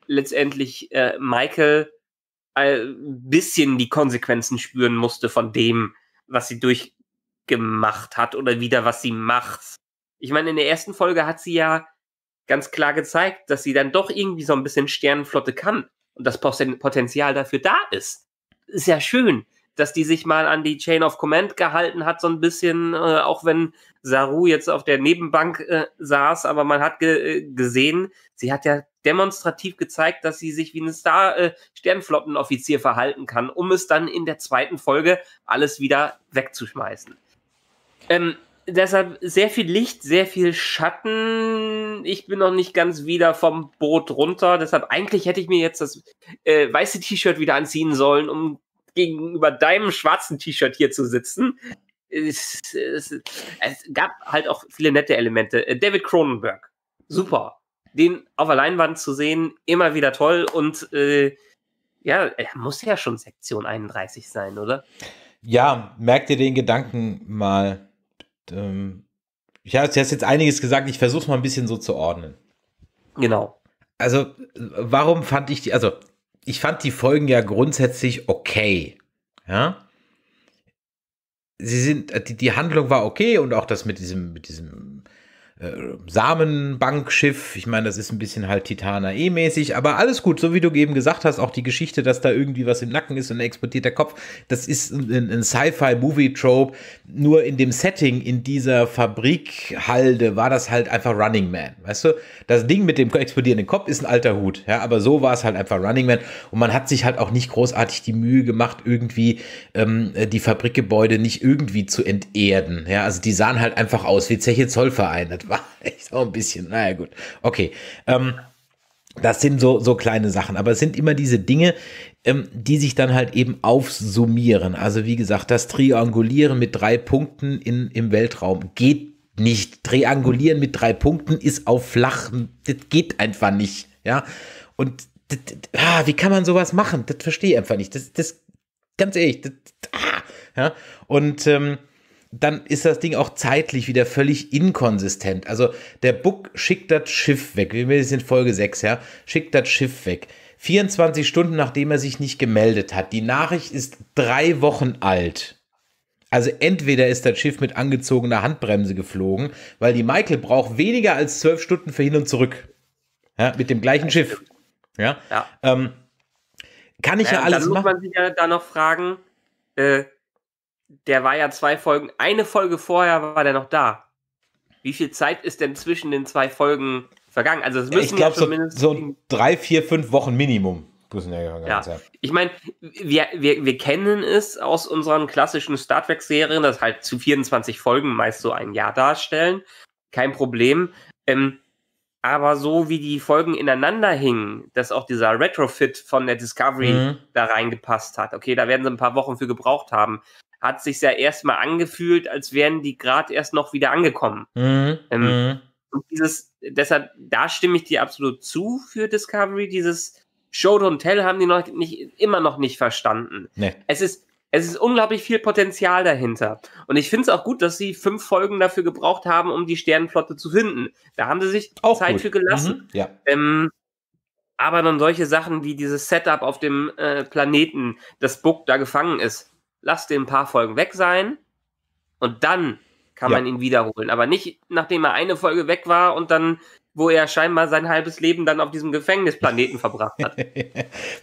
letztendlich äh, Michael ein bisschen die Konsequenzen spüren musste von dem, was sie durchgemacht hat oder wieder was sie macht. Ich meine, in der ersten Folge hat sie ja ganz klar gezeigt, dass sie dann doch irgendwie so ein bisschen Sternenflotte kann und das Potenzial dafür da ist. Ist ja schön dass die sich mal an die Chain of Command gehalten hat, so ein bisschen, äh, auch wenn Saru jetzt auf der Nebenbank äh, saß, aber man hat ge äh, gesehen, sie hat ja demonstrativ gezeigt, dass sie sich wie ein Star äh, Sternflottenoffizier verhalten kann, um es dann in der zweiten Folge alles wieder wegzuschmeißen. Ähm, deshalb sehr viel Licht, sehr viel Schatten. Ich bin noch nicht ganz wieder vom Boot runter. Deshalb eigentlich hätte ich mir jetzt das äh, weiße T-Shirt wieder anziehen sollen, um gegenüber deinem schwarzen T-Shirt hier zu sitzen. Es, es, es, gab halt auch viele nette Elemente. Äh, David Cronenberg, super. Den auf der Leinwand zu sehen, immer wieder toll. Und äh, ja, er muss ja schon Sektion 31 sein, oder? Ja, merk dir den Gedanken mal. Ähm, ja, du hast jetzt einiges gesagt, ich versuche mal ein bisschen so zu ordnen. Genau. Also, warum fand ich die, also ich fand die Folgen ja grundsätzlich okay. Ja. Sie sind, äh, die, die Handlung war okay und auch das mit diesem, mit diesem äh, Samenbankschiff. Ich meine, das ist ein bisschen halt Titaner E-mäßig, aber alles gut, so wie du eben gesagt hast, auch die Geschichte, dass da irgendwie was im Nacken ist und explodiert der Kopf, das ist ein, ein Sci-Fi-Movie-Trope. Nur in dem Setting, in dieser Fabrikhalde, war das halt einfach Running Man. Weißt du, das Ding mit dem explodierenden Kopf ist ein alter Hut, ja, aber so war es halt einfach Running Man und man hat sich halt auch nicht großartig die Mühe gemacht, irgendwie ähm, die Fabrikgebäude nicht irgendwie zu enterden. Ja, also die sahen halt einfach aus wie Zeche Zollverein. Das war echt auch ein bisschen. Naja, gut. Okay. Ähm, das sind so, so kleine Sachen. Aber es sind immer diese Dinge, ähm, die sich dann halt eben aufsummieren. Also wie gesagt, das Triangulieren mit drei Punkten in, im Weltraum geht nicht. Triangulieren mit drei Punkten ist auf flach. Das geht einfach nicht. Ja. Und das, ah, wie kann man sowas machen? Das verstehe ich einfach nicht. Das, das ganz ehrlich, das, ah, ja. Und ähm, dann ist das Ding auch zeitlich wieder völlig inkonsistent. Also der Book schickt das Schiff weg. Wir sind in Folge 6, ja. Schickt das Schiff weg. 24 Stunden nachdem er sich nicht gemeldet hat. Die Nachricht ist drei Wochen alt. Also entweder ist das Schiff mit angezogener Handbremse geflogen, weil die Michael braucht weniger als zwölf Stunden für hin und zurück. Ja, mit dem gleichen Schiff. Ja. ja. Ähm, kann ich ja, ja ähm, alles dann muss machen. man sich ja da noch fragen, äh, der war ja zwei Folgen, eine Folge vorher war der noch da. Wie viel Zeit ist denn zwischen den zwei Folgen vergangen? Also es müssen ich glaub, ja zumindest so, so drei, vier, fünf Wochen Minimum. Ja, Zeit. ich meine, wir, wir, wir kennen es aus unseren klassischen Star Trek-Serien, dass halt zu 24 Folgen meist so ein Jahr darstellen. Kein Problem. Ähm, aber so wie die Folgen ineinander hingen, dass auch dieser Retrofit von der Discovery mhm. da reingepasst hat. Okay, da werden sie ein paar Wochen für gebraucht haben hat sich ja erstmal angefühlt, als wären die gerade erst noch wieder angekommen. Mhm. Ähm, mhm. und dieses, deshalb, da stimme ich dir absolut zu für Discovery, dieses Show Don't Tell haben die noch nicht, immer noch nicht verstanden. Nee. Es ist, es ist unglaublich viel Potenzial dahinter. Und ich finde es auch gut, dass sie fünf Folgen dafür gebraucht haben, um die Sternenflotte zu finden. Da haben sie sich auch Zeit gut. für gelassen. Mhm. Ja. Ähm, aber dann solche Sachen wie dieses Setup auf dem äh, Planeten, das Book da gefangen ist lasst den ein paar Folgen weg sein und dann kann ja. man ihn wiederholen. Aber nicht, nachdem er eine Folge weg war und dann, wo er scheinbar sein halbes Leben dann auf diesem Gefängnisplaneten verbracht hat.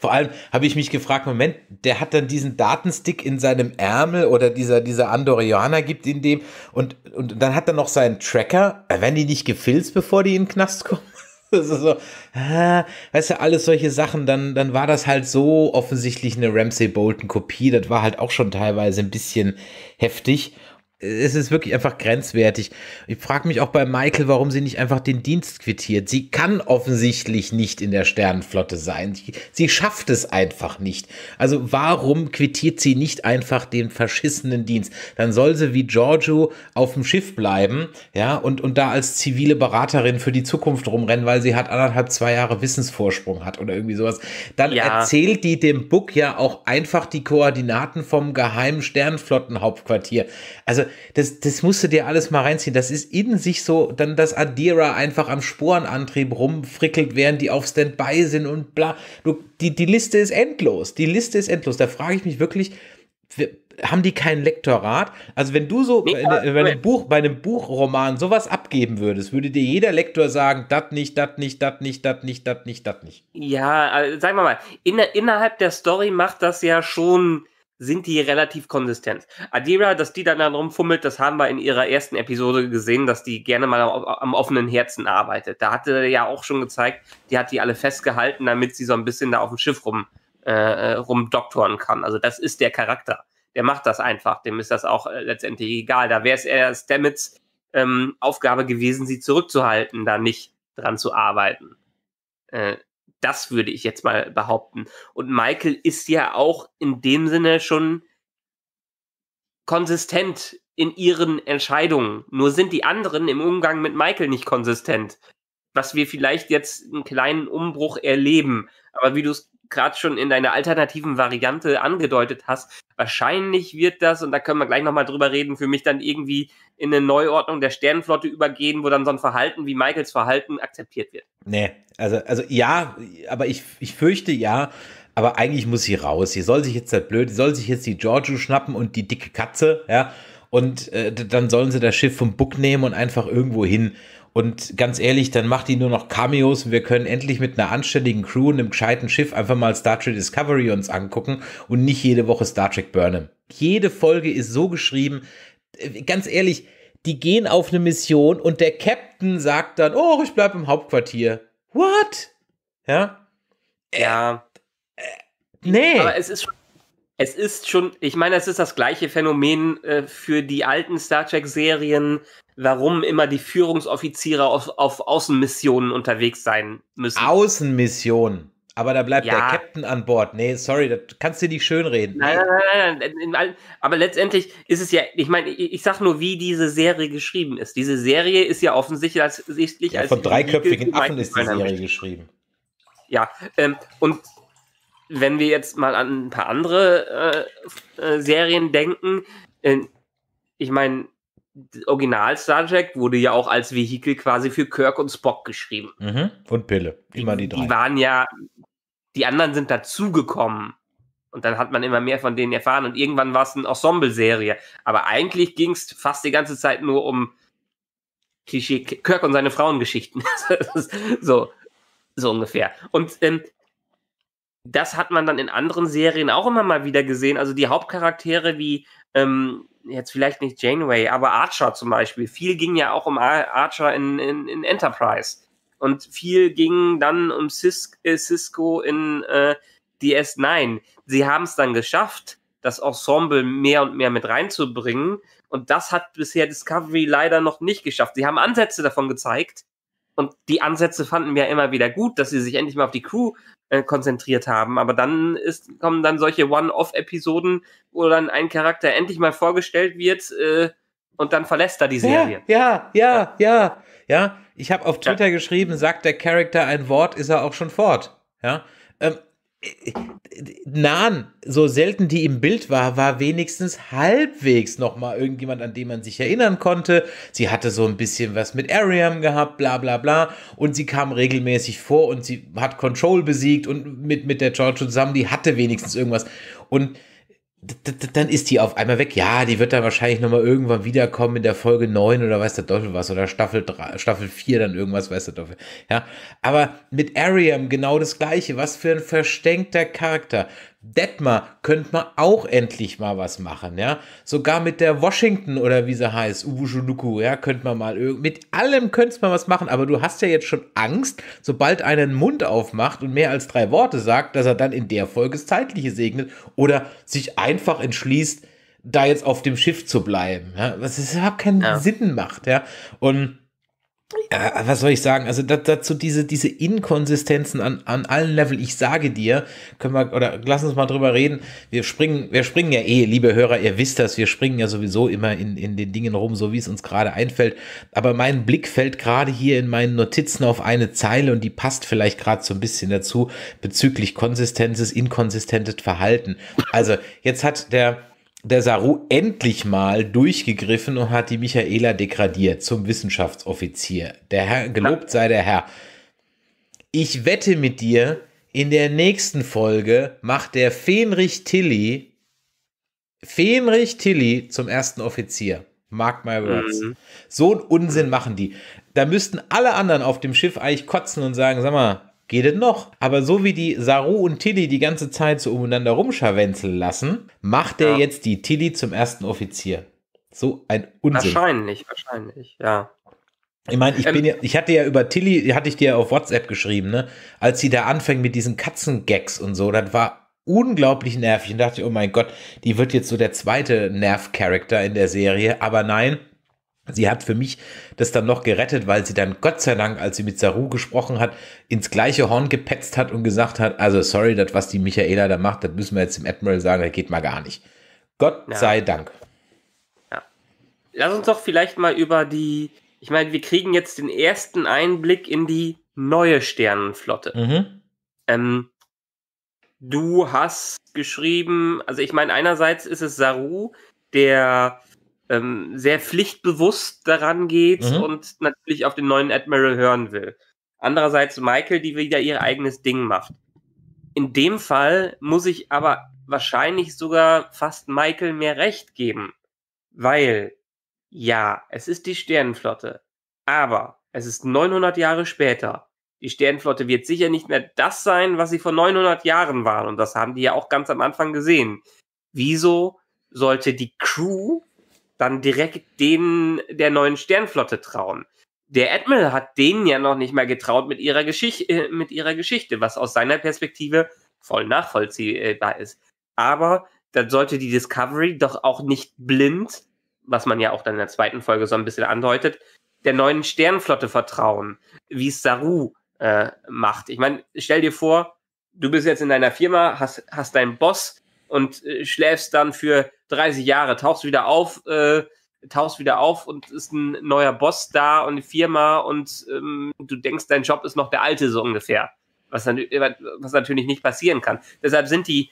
Vor allem habe ich mich gefragt, Moment, der hat dann diesen Datenstick in seinem Ärmel oder dieser, dieser Andorianer gibt in dem und, und dann hat er noch seinen Tracker. Äh, werden die nicht gefilzt, bevor die in den Knast kommen? Das ist so, ah, weißt du, alles solche Sachen, dann, dann war das halt so offensichtlich eine Ramsey Bolton-Kopie. Das war halt auch schon teilweise ein bisschen heftig es ist wirklich einfach grenzwertig. Ich frage mich auch bei Michael, warum sie nicht einfach den Dienst quittiert. Sie kann offensichtlich nicht in der Sternenflotte sein. Sie, sie schafft es einfach nicht. Also warum quittiert sie nicht einfach den verschissenen Dienst? Dann soll sie wie Giorgio auf dem Schiff bleiben, ja, und, und da als zivile Beraterin für die Zukunft rumrennen, weil sie hat anderthalb, zwei Jahre Wissensvorsprung hat oder irgendwie sowas. Dann ja. erzählt die dem Book ja auch einfach die Koordinaten vom geheimen Sternenflottenhauptquartier. Also das, das musst du dir alles mal reinziehen. Das ist in sich so, dann das Adira einfach am Sporenantrieb rumfrickelt, während die auf Standby sind und bla. Du, die, die Liste ist endlos. Die Liste ist endlos. Da frage ich mich wirklich, haben die kein Lektorat? Also wenn du so ja, bei, ne, bei, einem Buch, bei einem Buchroman sowas abgeben würdest, würde dir jeder Lektor sagen, das nicht, das nicht, das nicht, das nicht, das nicht, das nicht. Ja, also, sagen wir mal, in, innerhalb der Story macht das ja schon sind die relativ konsistent. Adira, dass die dann rumfummelt, das haben wir in ihrer ersten Episode gesehen, dass die gerne mal am, am offenen Herzen arbeitet. Da hatte er ja auch schon gezeigt, die hat die alle festgehalten, damit sie so ein bisschen da auf dem Schiff rum, äh, äh rumdoktoren kann. Also das ist der Charakter. Der macht das einfach. Dem ist das auch äh, letztendlich egal. Da wäre es eher Stamets ähm, Aufgabe gewesen, sie zurückzuhalten, da nicht dran zu arbeiten. Äh, das würde ich jetzt mal behaupten. Und Michael ist ja auch in dem Sinne schon konsistent in ihren Entscheidungen. Nur sind die anderen im Umgang mit Michael nicht konsistent. Was wir vielleicht jetzt einen kleinen Umbruch erleben. Aber wie du es gerade schon in deiner alternativen Variante angedeutet hast, wahrscheinlich wird das, und da können wir gleich nochmal drüber reden, für mich dann irgendwie in eine Neuordnung der Sternenflotte übergehen, wo dann so ein Verhalten wie Michaels Verhalten akzeptiert wird. Nee, also, also ja, aber ich, ich fürchte ja, aber eigentlich muss sie raus. Sie soll sich jetzt das halt blöd, sie soll sich jetzt die Giorgio schnappen und die dicke Katze, ja, und äh, dann sollen sie das Schiff vom Buck nehmen und einfach irgendwo hin. Und ganz ehrlich, dann macht die nur noch Cameos und wir können endlich mit einer anständigen Crew und einem gescheiten Schiff einfach mal Star Trek Discovery uns angucken und nicht jede Woche Star Trek Burnham. Jede Folge ist so geschrieben, äh, ganz ehrlich, die gehen auf eine Mission und der Captain sagt dann, oh, ich bleib im Hauptquartier. What? Ja? Ja. Äh, nee. Aber es ist schon es ist schon, ich meine, es ist das gleiche Phänomen äh, für die alten Star Trek-Serien, warum immer die Führungsoffiziere auf, auf Außenmissionen unterwegs sein müssen. Außenmissionen? Aber da bleibt ja. der Captain an Bord. Nee, sorry, das kannst du nicht schönreden. Nein, nein, nein, nein. Aber letztendlich ist es ja, ich meine, ich sag nur, wie diese Serie geschrieben ist. Diese Serie ist ja offensichtlich als. Ja, als von dreiköpfigen Affen ist die Serie geschrieben. Ja, ähm, und wenn wir jetzt mal an ein paar andere äh, äh, Serien denken, in, äh, ich meine, Original Star Trek wurde ja auch als Vehikel quasi für Kirk und Spock geschrieben. Mhm. Und Pille, immer die, die drei. Die waren ja, die anderen sind dazugekommen. Und dann hat man immer mehr von denen erfahren und irgendwann war es eine Ensemble-Serie. Aber eigentlich ging es fast die ganze Zeit nur um Klischee Kirk und seine Frauengeschichten. so, so ungefähr. Und ähm, das hat man dann in anderen Serien auch immer mal wieder gesehen. Also die Hauptcharaktere wie ähm, jetzt vielleicht nicht Janeway, aber Archer zum Beispiel. Viel ging ja auch um Archer in, in, in Enterprise. Und viel ging dann um Cis äh, Cisco in äh, DS9. Sie haben es dann geschafft, das Ensemble mehr und mehr mit reinzubringen. Und das hat bisher Discovery leider noch nicht geschafft. Sie haben Ansätze davon gezeigt. Und die Ansätze fanden wir immer wieder gut, dass sie sich endlich mal auf die Crew äh, konzentriert haben. Aber dann ist, kommen dann solche One-Off-Episoden, wo dann ein Charakter endlich mal vorgestellt wird äh, und dann verlässt er die Serie. Ja, ja, ja, ja. ja. Ich habe auf Twitter ja. geschrieben, sagt der Charakter ein Wort, ist er auch schon fort. Ja. Ähm, Nahen, so selten die im Bild war, war wenigstens halbwegs nochmal irgendjemand, an den man sich erinnern konnte. Sie hatte so ein bisschen was mit Ariam gehabt, bla bla bla. Und sie kam regelmäßig vor und sie hat Control besiegt und mit, mit der George zusammen, die hatte wenigstens irgendwas. Und dann ist die auf einmal weg. Ja, die wird dann wahrscheinlich nochmal irgendwann wiederkommen in der Folge 9 oder weiß der Teufel was oder Staffel 3, Staffel 4 dann irgendwas, weiß der Teufel. Ja, aber mit Ariam genau das gleiche. Was für ein verstenkter Charakter. Detmar könnte man auch endlich mal was machen, ja. Sogar mit der Washington oder wie sie heißt, Ubushunuku, ja, könnte man mal, mit allem könnte man was machen, aber du hast ja jetzt schon Angst, sobald einer einen Mund aufmacht und mehr als drei Worte sagt, dass er dann in der Folge das Zeitliche segnet oder sich einfach entschließt, da jetzt auf dem Schiff zu bleiben, ja? was überhaupt keinen ja. Sinn macht, ja. Und ja, was soll ich sagen? Also dazu diese, diese Inkonsistenzen an, an allen Level. Ich sage dir, können wir, oder lass uns mal drüber reden. Wir springen, wir springen ja eh, liebe Hörer, ihr wisst das, wir springen ja sowieso immer in, in den Dingen rum, so wie es uns gerade einfällt. Aber mein Blick fällt gerade hier in meinen Notizen auf eine Zeile und die passt vielleicht gerade so ein bisschen dazu bezüglich konsistentes, inkonsistentes Verhalten. Also jetzt hat der, der Saru endlich mal durchgegriffen und hat die Michaela degradiert zum Wissenschaftsoffizier. Der Herr, gelobt sei der Herr. Ich wette mit dir, in der nächsten Folge macht der Fenrich Tilly Fenrich Tilly zum ersten Offizier. Mark my words. Mhm. So einen Unsinn machen die. Da müssten alle anderen auf dem Schiff eigentlich kotzen und sagen, sag mal, geht es noch. Aber so wie die Saru und Tilly die ganze Zeit so umeinander rumscharwenzeln lassen, macht der ja. jetzt die Tilly zum ersten Offizier. So ein Unsinn. Wahrscheinlich, wahrscheinlich, ja. Ich meine, ich ähm, bin ja, ich hatte ja über Tilly, hatte ich dir ja auf WhatsApp geschrieben, ne? Als sie da anfängt mit diesen Katzengags und so, das war unglaublich nervig und dachte, ich, oh mein Gott, die wird jetzt so der zweite Nerv-Charakter in der Serie, aber nein, Sie hat für mich das dann noch gerettet, weil sie dann Gott sei Dank, als sie mit Saru gesprochen hat, ins gleiche Horn gepetzt hat und gesagt hat, also sorry, das, was die Michaela da macht, das müssen wir jetzt dem Admiral sagen, das geht mal gar nicht. Gott ja. sei Dank. Ja. Lass uns doch vielleicht mal über die, ich meine, wir kriegen jetzt den ersten Einblick in die neue Sternenflotte. Mhm. Ähm, du hast geschrieben, also ich meine, einerseits ist es Saru, der ähm, sehr pflichtbewusst daran geht mhm. und natürlich auf den neuen Admiral hören will. Andererseits Michael, die wieder ihr eigenes Ding macht. In dem Fall muss ich aber wahrscheinlich sogar fast Michael mehr recht geben, weil ja, es ist die Sternenflotte, aber es ist 900 Jahre später. Die Sternenflotte wird sicher nicht mehr das sein, was sie vor 900 Jahren waren. Und das haben die ja auch ganz am Anfang gesehen. Wieso sollte die Crew dann direkt denen der neuen Sternflotte trauen. Der Admiral hat denen ja noch nicht mal getraut mit ihrer, Geschicht äh, mit ihrer Geschichte, was aus seiner Perspektive voll nachvollziehbar ist. Aber dann sollte die Discovery doch auch nicht blind, was man ja auch dann in der zweiten Folge so ein bisschen andeutet, der neuen Sternflotte vertrauen, wie es Saru äh, macht. Ich meine, stell dir vor, du bist jetzt in deiner Firma, hast, hast deinen Boss, und äh, schläfst dann für 30 Jahre, tauchst wieder auf, äh, tauchst wieder auf und ist ein neuer Boss da und eine Firma und ähm, du denkst, dein Job ist noch der alte so ungefähr. Was, dann, äh, was natürlich nicht passieren kann. Deshalb sind die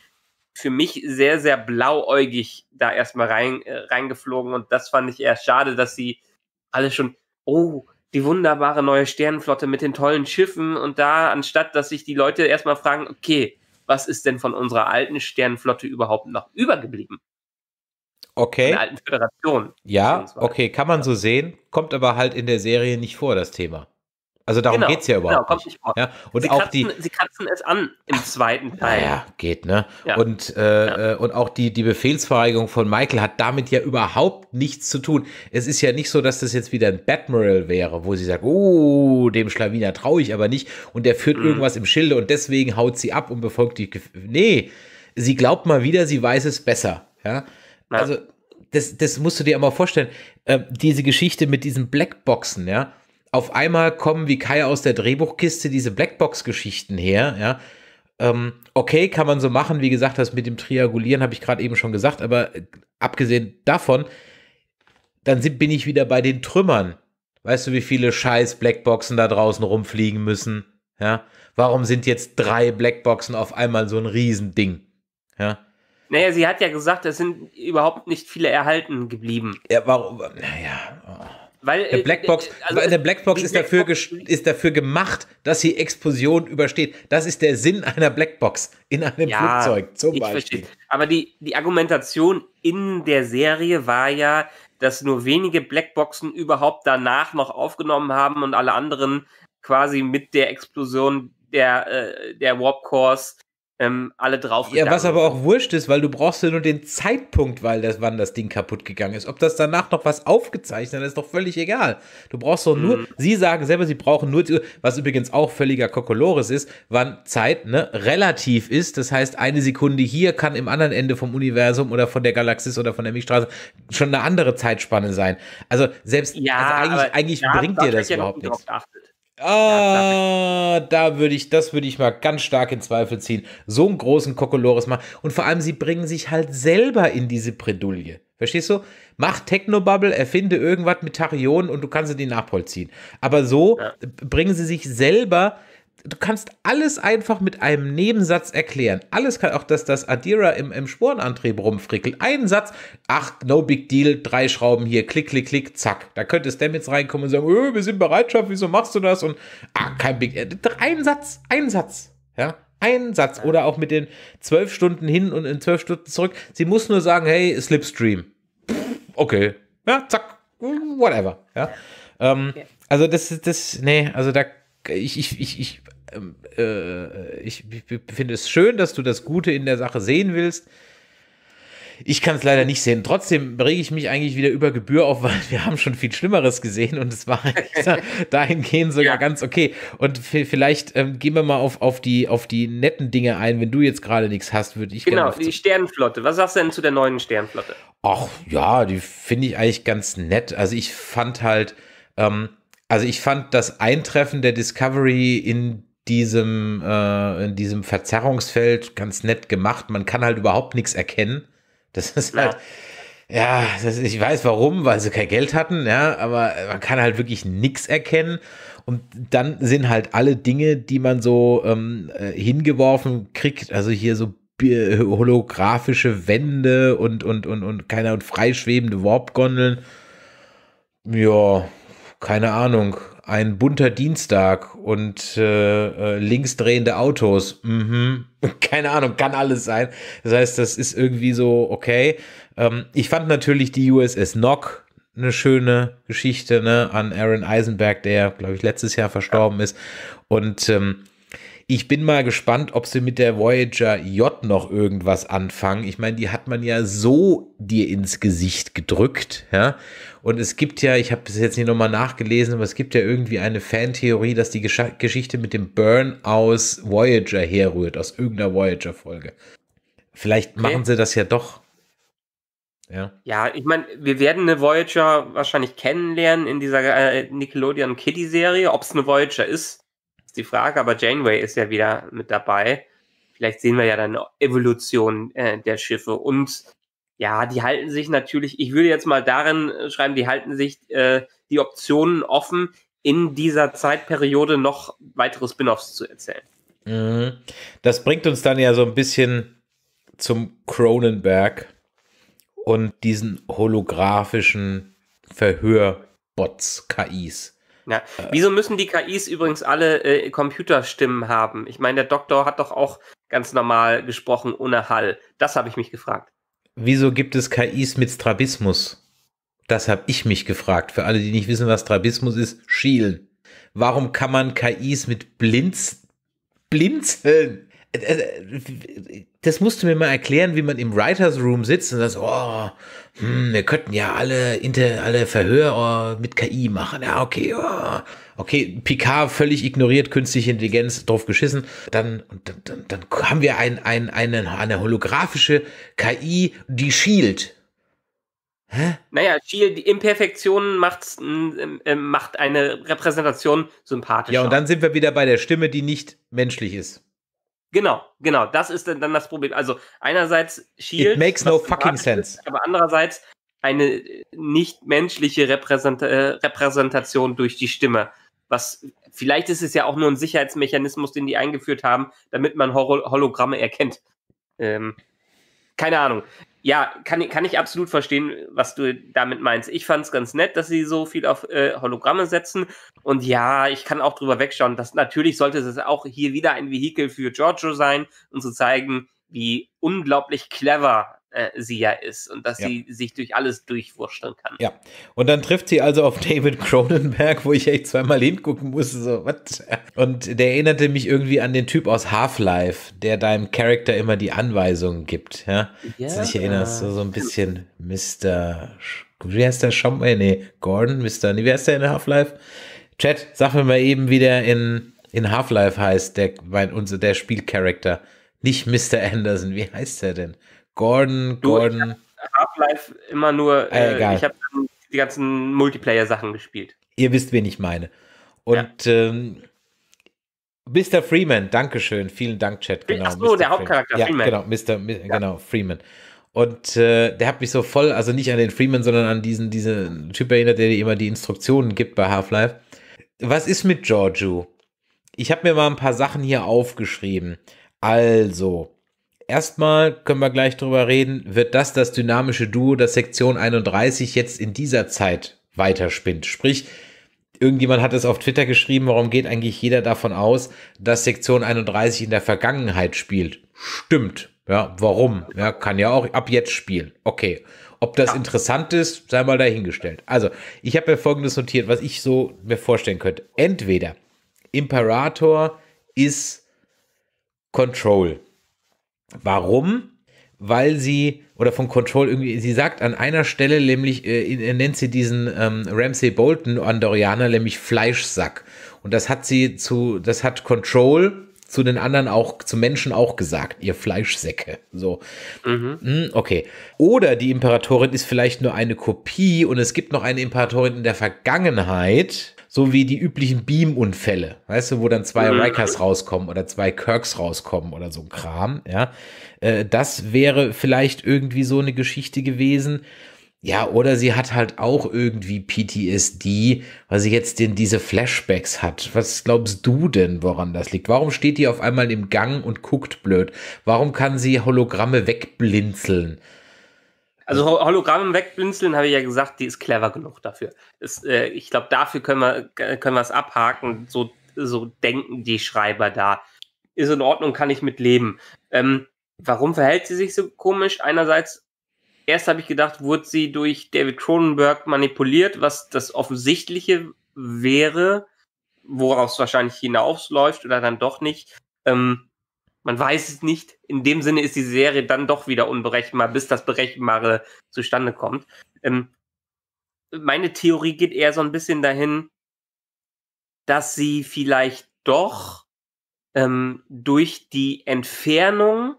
für mich sehr, sehr blauäugig da erstmal rein, äh, reingeflogen und das fand ich erst schade, dass sie alle schon, oh, die wunderbare neue Sternenflotte mit den tollen Schiffen und da, anstatt dass sich die Leute erstmal fragen, okay, was ist denn von unserer alten Sternenflotte überhaupt noch übergeblieben? Okay. der alten Föderation. Ja, okay, kann man so sehen, kommt aber halt in der Serie nicht vor, das Thema. Also darum genau, geht es ja überhaupt genau, nicht. Ja? Und sie, auch kratzen, die, sie kratzen es an im zweiten Teil. Ja, geht, ne? Ja. Und, äh, ja. Äh, und auch die, die Befehlsverweigerung von Michael hat damit ja überhaupt nichts zu tun. Es ist ja nicht so, dass das jetzt wieder ein Batmoral wäre, wo sie sagt, oh, dem Schlawiner traue ich aber nicht und der führt mhm. irgendwas im Schilde und deswegen haut sie ab und befolgt die. Gef nee, sie glaubt mal wieder, sie weiß es besser. Ja. Also, das, das musst du dir einmal vorstellen. Äh, diese Geschichte mit diesen Blackboxen, ja auf einmal kommen wie Kai aus der Drehbuchkiste diese Blackbox-Geschichten her, ja. Ähm, okay, kann man so machen, wie gesagt, das mit dem Triangulieren habe ich gerade eben schon gesagt, aber äh, abgesehen davon, dann sind, bin ich wieder bei den Trümmern. Weißt du, wie viele scheiß Blackboxen da draußen rumfliegen müssen? Ja? Warum sind jetzt drei Blackboxen auf einmal so ein Riesending? Ja? Naja, sie hat ja gesagt, es sind überhaupt nicht viele erhalten geblieben. Ja, warum? Naja. Oh. Weil, eine äh, Blackbox, äh, also, der Blackbox ist, Blackbox dafür ist dafür gemacht, dass sie Explosion übersteht. Das ist der Sinn einer Blackbox in einem ja, Flugzeug zum Beispiel. Verstehe. Aber die, die Argumentation in der Serie war ja, dass nur wenige Blackboxen überhaupt danach noch aufgenommen haben und alle anderen quasi mit der Explosion der, äh, der Warp Cores ähm, alle drauf. Ja, was aber auch wurscht ist, weil du brauchst ja nur den Zeitpunkt, weil das, wann das Ding kaputt gegangen ist. Ob das danach noch was aufgezeichnet hat, ist doch völlig egal. Du brauchst doch nur, mhm. sie sagen selber, sie brauchen nur, was übrigens auch völliger Kokolores ist, wann Zeit ne, relativ ist. Das heißt, eine Sekunde hier kann im anderen Ende vom Universum oder von der Galaxis oder von der Milchstraße schon eine andere Zeitspanne sein. Also selbst, ja, also eigentlich, eigentlich ja, bringt dir das überhaupt nichts. Geachtet. Ah, da würde ich, das würde ich mal ganz stark in Zweifel ziehen. So einen großen Kokolores machen. Und vor allem, sie bringen sich halt selber in diese Bredouille. Verstehst du? Mach Technobubble, erfinde irgendwas mit Tarion und du kannst sie die nachvollziehen. Aber so ja. bringen sie sich selber du kannst alles einfach mit einem Nebensatz erklären. Alles kann auch, dass das Adira im, im Sporenantrieb rumfrickelt. Einen Satz, ach, no big deal, drei Schrauben hier, klick, klick, klick, zack. Da könnte Stamets reinkommen und sagen, öh, wir sind Bereitschaft, wieso machst du das? Und, ah, kein big äh, deal. Ein Satz, ein Satz, ja. Ein Satz oder auch mit den zwölf Stunden hin und in zwölf Stunden zurück. Sie muss nur sagen, hey, Slipstream. Pff, okay. Ja, zack, whatever. Ja. Ähm, also das ist das, nee, also da ich, ich, ich, ich, ähm, äh, ich, ich finde es schön, dass du das Gute in der Sache sehen willst. Ich kann es leider nicht sehen. Trotzdem rege ich mich eigentlich wieder über Gebühr auf, weil wir haben schon viel Schlimmeres gesehen und es war dahingehend sogar ja. ganz okay. Und vielleicht ähm, gehen wir mal auf, auf, die, auf die netten Dinge ein. Wenn du jetzt gerade nichts hast, würde ich Genau, die Sternenflotte. Was sagst du denn zu der neuen Sternenflotte? Ach ja, die finde ich eigentlich ganz nett. Also ich fand halt. Ähm, also ich fand das Eintreffen der Discovery in diesem, äh, in diesem Verzerrungsfeld ganz nett gemacht. Man kann halt überhaupt nichts erkennen. Das ist halt, ja, ist, ich weiß warum, weil sie kein Geld hatten, ja, aber man kann halt wirklich nichts erkennen. Und dann sind halt alle Dinge, die man so ähm, äh, hingeworfen kriegt, also hier so holographische Wände und, und, und, und keiner und freischwebende Warp-Gondeln. Ja, keine Ahnung, ein bunter Dienstag und äh, äh linksdrehende Autos, mhm. keine Ahnung, kann alles sein. Das heißt, das ist irgendwie so okay. Ähm, ich fand natürlich die USS Nock eine schöne Geschichte ne, an Aaron Eisenberg, der, glaube ich, letztes Jahr verstorben ist. Und ähm, ich bin mal gespannt, ob sie mit der Voyager J noch irgendwas anfangen. Ich meine, die hat man ja so dir ins Gesicht gedrückt, ja. Und es gibt ja, ich habe es jetzt nicht nochmal nachgelesen, aber es gibt ja irgendwie eine Fantheorie, dass die Gesch Geschichte mit dem Burn aus Voyager herrührt, aus irgendeiner Voyager-Folge. Vielleicht okay. machen sie das ja doch. Ja, ja ich meine, wir werden eine Voyager wahrscheinlich kennenlernen in dieser äh, Nickelodeon Kitty-Serie. Ob es eine Voyager ist, ist die Frage, aber Janeway ist ja wieder mit dabei. Vielleicht sehen wir ja dann eine Evolution äh, der Schiffe und ja, die halten sich natürlich, ich würde jetzt mal darin äh, schreiben, die halten sich äh, die Optionen offen, in dieser Zeitperiode noch weitere Spin-offs zu erzählen. Mhm. Das bringt uns dann ja so ein bisschen zum Cronenberg und diesen holographischen Verhörbots, KIs. Ja. Wieso müssen die KIs übrigens alle äh, Computerstimmen haben? Ich meine, der Doktor hat doch auch ganz normal gesprochen, ohne Hall. Das habe ich mich gefragt wieso gibt es KIs mit Strabismus? Das habe ich mich gefragt. Für alle, die nicht wissen, was Strabismus ist, schielen. Warum kann man KIs mit Blinz blinzeln? Äh, äh, das musst du mir mal erklären, wie man im Writers Room sitzt und sagt, oh, hm, wir könnten ja alle, inter, alle Verhör oh, mit KI machen. Ja, okay. Oh okay, Picard völlig ignoriert, künstliche Intelligenz, drauf geschissen, dann, dann, dann haben wir ein, ein, eine, eine holographische KI, die Shield. Hä? Naja, Shield, die Imperfektionen macht, äh, ähm, macht eine Repräsentation sympathischer. Ja, und dann sind wir wieder bei der Stimme, die nicht menschlich ist. Genau, genau, das ist dann das Problem. Also einerseits Shield. It makes no fucking sense. Ist, aber andererseits eine äh, nicht menschliche Repräsent äh, Repräsentation durch die Stimme was vielleicht ist es ja auch nur ein Sicherheitsmechanismus, den die eingeführt haben, damit man Hol Hologramme erkennt. Ähm, keine Ahnung. Ja, kann, kann ich absolut verstehen, was du damit meinst. Ich fand es ganz nett, dass sie so viel auf äh, Hologramme setzen. Und ja, ich kann auch drüber wegschauen, dass natürlich sollte es auch hier wieder ein Vehikel für Giorgio sein und um zu zeigen, wie unglaublich clever äh, sie ja ist und dass ja. sie sich durch alles durchwurschteln kann. Ja, und dann trifft sie also auf David Cronenberg, wo ich echt zweimal hingucken musste, so, was? Und der erinnerte mich irgendwie an den Typ aus Half-Life, der deinem Charakter immer die Anweisungen gibt, ja? ja. Dass ich erinnerst, so, so ein bisschen Mr. Wie heißt der? Schom äh, nee, Gordon, Mr. wie heißt der in Half-Life? Chat, sag mir mal eben, wie der in, in Half-Life heißt, der, mein, unser, der Spielcharakter. Nicht Mr. Anderson, wie heißt der denn? Gordon, Gordon. Half-Life immer nur, ah, äh, egal. ich habe die ganzen Multiplayer-Sachen gespielt. Ihr wisst, wen ich meine. Und ja. ähm, Mr. Freeman, Dankeschön, vielen Dank, Chat. Genau, Ach der Hauptcharakter, ja, Freeman. Genau, Mr. Mi ja. genau, Freeman. Und äh, der hat mich so voll, also nicht an den Freeman, sondern an diesen, diesen Typ erinnert, der dir immer die Instruktionen gibt bei Half-Life. Was ist mit Giorgio? Ich habe mir mal ein paar Sachen hier aufgeschrieben. Also, Erstmal können wir gleich drüber reden, wird das das dynamische Duo, das Sektion 31 jetzt in dieser Zeit weiterspinnt. Sprich, irgendjemand hat es auf Twitter geschrieben, warum geht eigentlich jeder davon aus, dass Sektion 31 in der Vergangenheit spielt? Stimmt. Ja, warum? Ja, kann ja auch ab jetzt spielen. Okay. Ob das ja. interessant ist, sei mal dahingestellt. Also, ich habe mir folgendes notiert, was ich so mir vorstellen könnte. Entweder Imperator ist Control Warum? Weil sie, oder von Control irgendwie, sie sagt an einer Stelle nämlich, äh, äh nennt sie diesen ähm, Ramsey Bolton Andorianer nämlich Fleischsack. Und das hat sie zu, das hat Control zu den anderen auch, zu Menschen auch gesagt, ihr Fleischsäcke. So. Mhm. Hm, okay. Oder die Imperatorin ist vielleicht nur eine Kopie und es gibt noch eine Imperatorin in der Vergangenheit, so wie die üblichen Beam-Unfälle, weißt du, wo dann zwei mhm. Rikers rauskommen oder zwei Kirks rauskommen oder so ein Kram, ja. Äh, das wäre vielleicht irgendwie so eine Geschichte gewesen. Ja, oder sie hat halt auch irgendwie PTSD, weil sie jetzt den, diese Flashbacks hat. Was glaubst du denn, woran das liegt? Warum steht die auf einmal im Gang und guckt blöd? Warum kann sie Hologramme wegblinzeln? Also Hologramme wegblinzeln, habe ich ja gesagt, die ist clever genug dafür. Ist, äh, ich glaube, dafür können wir äh, können es abhaken. So, so denken die Schreiber da. Ist in Ordnung, kann ich mit leben. Ähm, warum verhält sie sich so komisch? Einerseits erst habe ich gedacht, wurde sie durch David Cronenberg manipuliert, was das Offensichtliche wäre, worauf es wahrscheinlich hinausläuft oder dann doch nicht. Ähm, man weiß es nicht. In dem Sinne ist die Serie dann doch wieder unberechenbar, bis das Berechenbare zustande kommt. Ähm, meine Theorie geht eher so ein bisschen dahin, dass sie vielleicht doch ähm, durch die Entfernung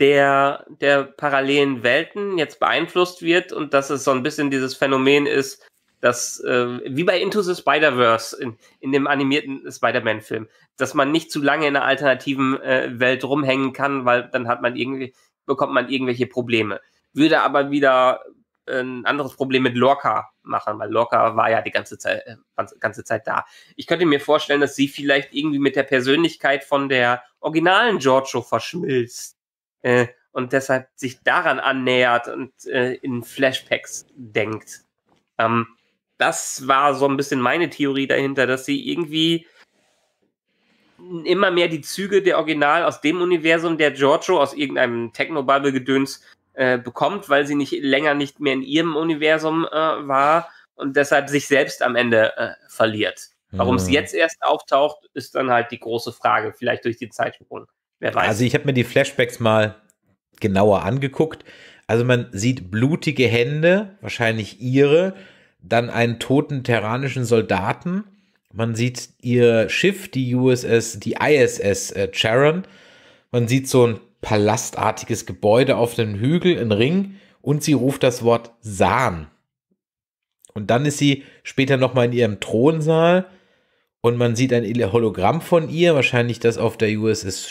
der, der parallelen Welten jetzt beeinflusst wird und dass es so ein bisschen dieses Phänomen ist, dass, äh, wie bei Into the Spider-Verse, in, in dem animierten Spider-Man-Film, dass man nicht zu lange in einer alternativen äh, Welt rumhängen kann, weil dann hat man irgendwie, bekommt man irgendwelche Probleme. Würde aber wieder äh, ein anderes Problem mit Lorca machen, weil Lorca war ja die ganze Zeit, äh, ganze Zeit da. Ich könnte mir vorstellen, dass sie vielleicht irgendwie mit der Persönlichkeit von der originalen Giorgio verschmilzt äh, und deshalb sich daran annähert und äh, in Flashbacks denkt. Ähm, das war so ein bisschen meine Theorie dahinter, dass sie irgendwie immer mehr die Züge der Original aus dem Universum der Giorgio aus irgendeinem techno Technobubble-Gedöns äh, bekommt, weil sie nicht länger nicht mehr in ihrem Universum äh, war und deshalb sich selbst am Ende äh, verliert. Warum es hm. jetzt erst auftaucht, ist dann halt die große Frage, vielleicht durch die Zeitsprung. Wer weiß. Also ich habe mir die Flashbacks mal genauer angeguckt. Also man sieht blutige Hände, wahrscheinlich ihre, dann einen toten terranischen Soldaten. Man sieht ihr Schiff, die USS, die ISS äh, Charon. Man sieht so ein palastartiges Gebäude auf dem Hügel, ein Ring und sie ruft das Wort Sahn. Und dann ist sie später nochmal in ihrem Thronsaal und man sieht ein Hologramm von ihr, wahrscheinlich das auf der USS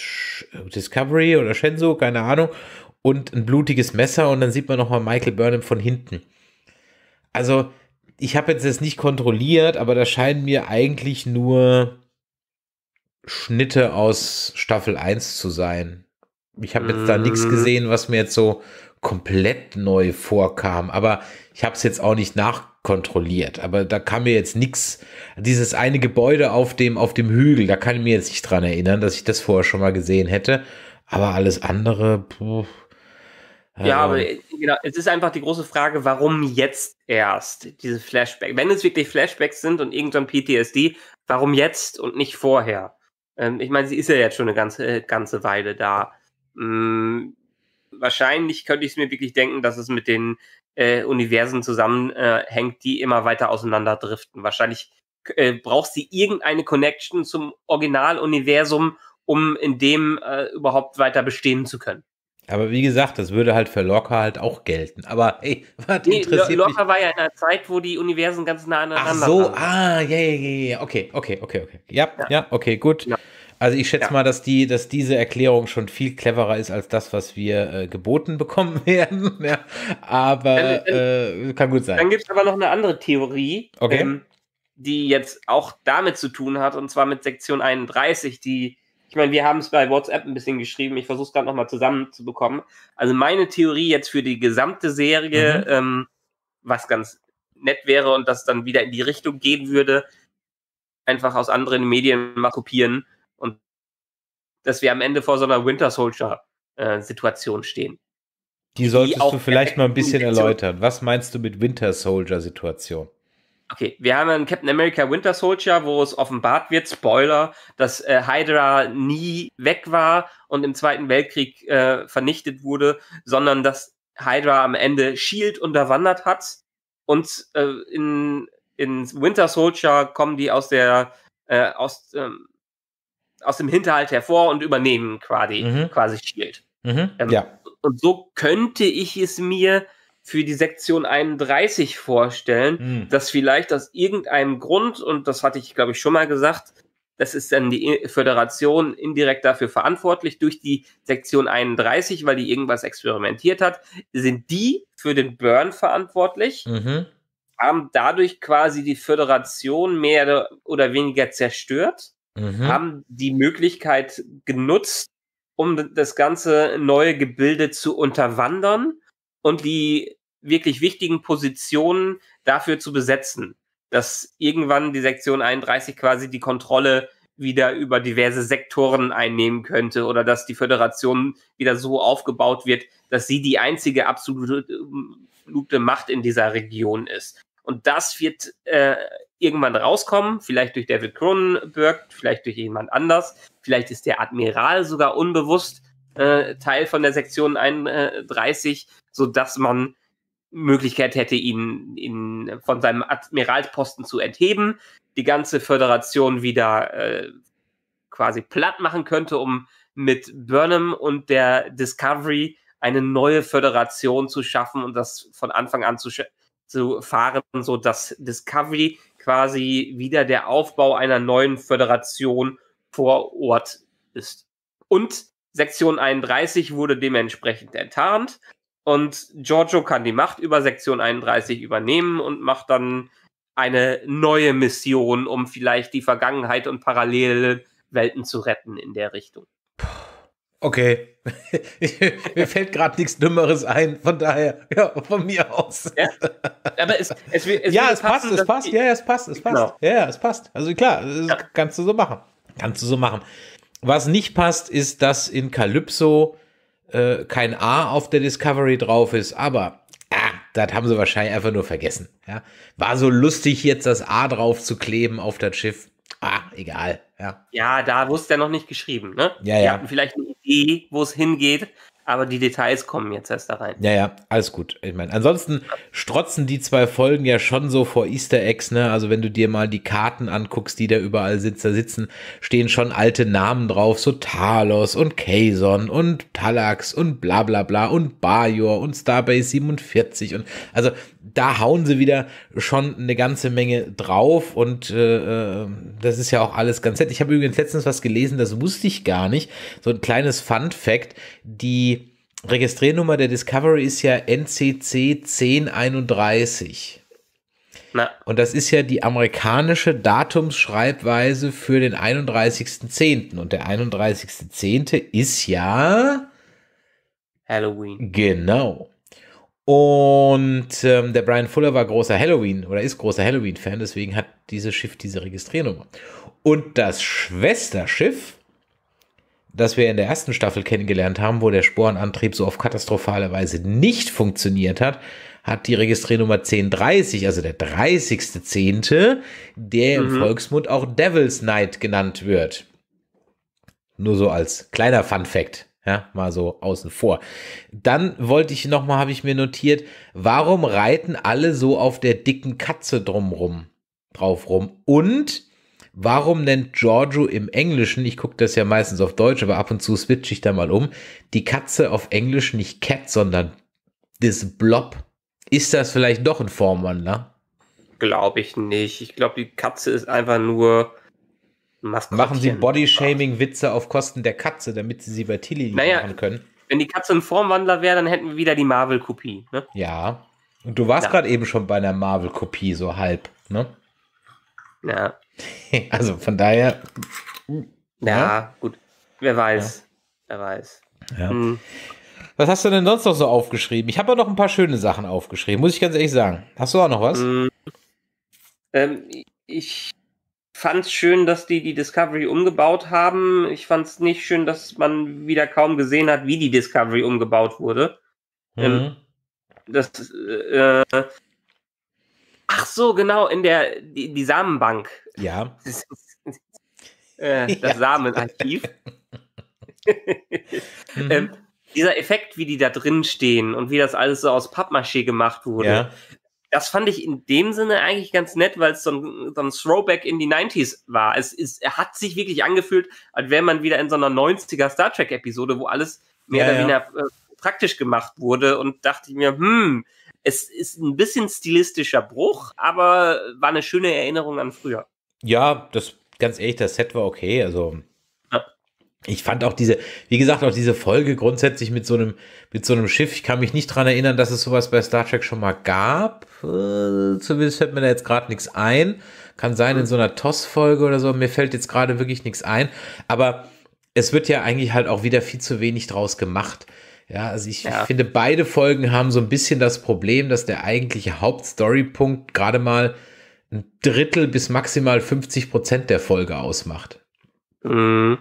äh, Discovery oder Shenzo, keine Ahnung, und ein blutiges Messer und dann sieht man nochmal Michael Burnham von hinten. Also, ich habe jetzt das nicht kontrolliert, aber da scheinen mir eigentlich nur Schnitte aus Staffel 1 zu sein. Ich habe jetzt da nichts mhm. gesehen, was mir jetzt so komplett neu vorkam, aber ich habe es jetzt auch nicht nach kontrolliert. Aber da kann mir jetzt nichts, dieses eine Gebäude auf dem, auf dem Hügel, da kann ich mir jetzt nicht dran erinnern, dass ich das vorher schon mal gesehen hätte. Aber alles andere, puh. Ja, also aber äh, genau, es ist einfach die große Frage, warum jetzt erst diese Flashbacks? Wenn es wirklich Flashbacks sind und irgendwann PTSD, warum jetzt und nicht vorher? Ähm, ich meine, sie ist ja jetzt schon eine ganze, äh, ganze Weile da. Hm, wahrscheinlich könnte ich es mir wirklich denken, dass es mit den äh, Universen zusammenhängt, äh, die immer weiter auseinanderdriften. Wahrscheinlich äh, braucht sie irgendeine Connection zum Originaluniversum, um in dem äh, überhaupt weiter bestehen zu können. Aber wie gesagt, das würde halt für Locker halt auch gelten. Aber hey, was nee, interessiert Locker mich? war ja in einer Zeit, wo die Universen ganz nah aneinander waren. Ach so, waren. ah, ja, ja, ja, okay, okay, okay, okay. Ja, ja, ja okay, gut. Ja. Also ich schätze ja. mal, dass die, dass diese Erklärung schon viel cleverer ist als das, was wir äh, geboten bekommen werden. ja. Aber dann, äh, kann gut sein. Dann gibt es aber noch eine andere Theorie, okay. ähm, die jetzt auch damit zu tun hat, und zwar mit Sektion 31, die, ich meine, wir haben es bei WhatsApp ein bisschen geschrieben, ich versuche es gerade nochmal zusammenzubekommen. Also meine Theorie jetzt für die gesamte Serie, mhm. ähm, was ganz nett wäre und das dann wieder in die Richtung gehen würde, einfach aus anderen Medien mal kopieren dass wir am Ende vor so einer Winter Soldier-Situation äh, stehen. Die solltest die du vielleicht mal ein bisschen erläutern. Was meinst du mit Winter Soldier-Situation? Okay, wir haben einen Captain America Winter Soldier, wo es offenbart wird, Spoiler, dass äh, Hydra nie weg war und im Zweiten Weltkrieg äh, vernichtet wurde, sondern dass Hydra am Ende Shield unterwandert hat. Und äh, in, in Winter Soldier kommen die aus der, äh, aus, ähm, aus dem Hinterhalt hervor und übernehmen quasi, mhm. quasi Shield. Mhm. Ähm, ja. Und so könnte ich es mir für die Sektion 31 vorstellen, mhm. dass vielleicht aus irgendeinem Grund, und das hatte ich, glaube ich, schon mal gesagt, das ist dann die Föderation indirekt dafür verantwortlich durch die Sektion 31, weil die irgendwas experimentiert hat, sind die für den Burn verantwortlich, mhm. haben dadurch quasi die Föderation mehr oder weniger zerstört mhm. haben die Möglichkeit genutzt, um das ganze neue Gebilde zu unterwandern und die wirklich wichtigen Positionen dafür zu besetzen, dass irgendwann die Sektion 31 quasi die Kontrolle wieder über diverse Sektoren einnehmen könnte oder dass die Föderation wieder so aufgebaut wird, dass sie die einzige absolute Macht in dieser Region ist. Und das wird äh, irgendwann rauskommen, vielleicht durch David Cronenberg, vielleicht durch jemand anders, vielleicht ist der Admiral sogar unbewusst äh, Teil von der Sektion 31, sodass man Möglichkeit hätte, ihn, ihn von seinem Admiralsposten zu entheben, die ganze Föderation wieder äh, quasi platt machen könnte, um mit Burnham und der Discovery eine neue Föderation zu schaffen und das von Anfang an zu, zu fahren, so dass Discovery quasi wieder der Aufbau einer neuen Föderation vor Ort ist. Und Sektion 31 wurde dementsprechend enttarnt und Giorgio kann die Macht über Sektion 31 übernehmen und macht dann eine neue Mission, um vielleicht die Vergangenheit und parallele Welten zu retten in der Richtung. Okay. Mir fällt gerade nichts Dümmeres ein, von daher, ja, von mir aus. Ja, aber es, es, es ja, es passen, passt, es passt, ja, ja, es passt, es passt. Genau. Ja, ja, es passt. Also klar, ja. kannst du so machen. Kannst du so machen. Was nicht passt, ist, dass in Calypso äh, kein A auf der Discovery drauf ist, aber ah, das haben sie wahrscheinlich einfach nur vergessen. Ja? War so lustig, jetzt das A drauf zu kleben auf das Schiff. Ah, egal. Ja, ja da wusste er noch nicht geschrieben. Ne? Ja, Die ja. hatten vielleicht eine Idee, wo es hingeht, aber die Details kommen jetzt erst da rein. Ja, ja, alles gut. Ich meine, ansonsten strotzen die zwei Folgen ja schon so vor Easter Eggs, ne? Also wenn du dir mal die Karten anguckst, die da überall sitzen, da sitzen, stehen schon alte Namen drauf, so Talos und Kaison und Talax und bla bla bla und Bajor und Starbase 47 und also da hauen sie wieder schon eine ganze Menge drauf und äh, äh, das ist ja auch alles ganz nett. Ich habe übrigens letztens was gelesen, das wusste ich gar nicht. So ein kleines Fun Fact, die Registriernummer der Discovery ist ja NCC 1031. Na. Und das ist ja die amerikanische Datumsschreibweise für den 31.10. Und der 31.10. ist ja Halloween. Genau. Und ähm, der Brian Fuller war großer Halloween oder ist großer Halloween-Fan, deswegen hat dieses Schiff diese Registriernummer. Und das Schwesterschiff das wir in der ersten Staffel kennengelernt haben, wo der Sporenantrieb so auf katastrophale Weise nicht funktioniert hat, hat die Registriernummer 1030, also der 30.10., der mhm. im Volksmund auch Devil's Night genannt wird. Nur so als kleiner Fun Fact. Ja, mal so außen vor. Dann wollte ich nochmal, habe ich mir notiert, warum reiten alle so auf der dicken Katze drumrum, drauf rum? Und Warum nennt Giorgio im Englischen, ich gucke das ja meistens auf Deutsch, aber ab und zu switch ich da mal um, die Katze auf Englisch nicht Cat, sondern das Blob? Ist das vielleicht doch ein Formwandler? Glaube ich nicht. Ich glaube, die Katze ist einfach nur. Maskottchen. Machen Sie Body-Shaming-Witze auf Kosten der Katze, damit Sie sie bei Tilly naja, machen können. Wenn die Katze ein Formwandler wäre, dann hätten wir wieder die Marvel-Kopie. Ne? Ja. Und du warst ja. gerade eben schon bei einer Marvel-Kopie, so halb, ne? Ja. Also von daher. Ja, ja, gut. Wer weiß. Ja. Wer weiß. Ja. Hm. Was hast du denn sonst noch so aufgeschrieben? Ich habe ja noch ein paar schöne Sachen aufgeschrieben, muss ich ganz ehrlich sagen. Hast du auch noch was? Hm. Ähm, ich fand es schön, dass die die Discovery umgebaut haben. Ich fand es nicht schön, dass man wieder kaum gesehen hat, wie die Discovery umgebaut wurde. Ähm, mhm. Ähm, das. Äh, äh, ach so, genau, in der die, die Samenbank ja. Das, ist, äh, das ja. Samenarchiv. mhm. ähm, dieser Effekt, wie die da drin stehen und wie das alles so aus Pappmaché gemacht wurde, ja. das fand ich in dem Sinne eigentlich ganz nett, weil es so ein, so ein Throwback in die 90s war. Es, es hat sich wirklich angefühlt, als wäre man wieder in so einer 90er Star Trek-Episode, wo alles mehr ja, oder weniger äh, praktisch gemacht wurde und dachte ich mir, hm, es ist ein bisschen stilistischer Bruch, aber war eine schöne Erinnerung an früher. Ja, das ganz ehrlich, das Set war okay. Also ja. ich fand auch diese, wie gesagt, auch diese Folge grundsätzlich mit so einem, mit so einem Schiff. Ich kann mich nicht dran erinnern, dass es sowas bei Star Trek schon mal gab. Äh, zumindest fällt mir da jetzt gerade nichts ein. Kann sein in so einer toss folge oder so. Mir fällt jetzt gerade wirklich nichts ein. Aber es wird ja eigentlich halt auch wieder viel zu wenig draus gemacht. Ja, also ich ja. finde, beide Folgen haben so ein bisschen das Problem, dass der eigentliche Hauptstorypunkt gerade mal ein Drittel bis maximal 50 Prozent der Folge ausmacht. Mhm.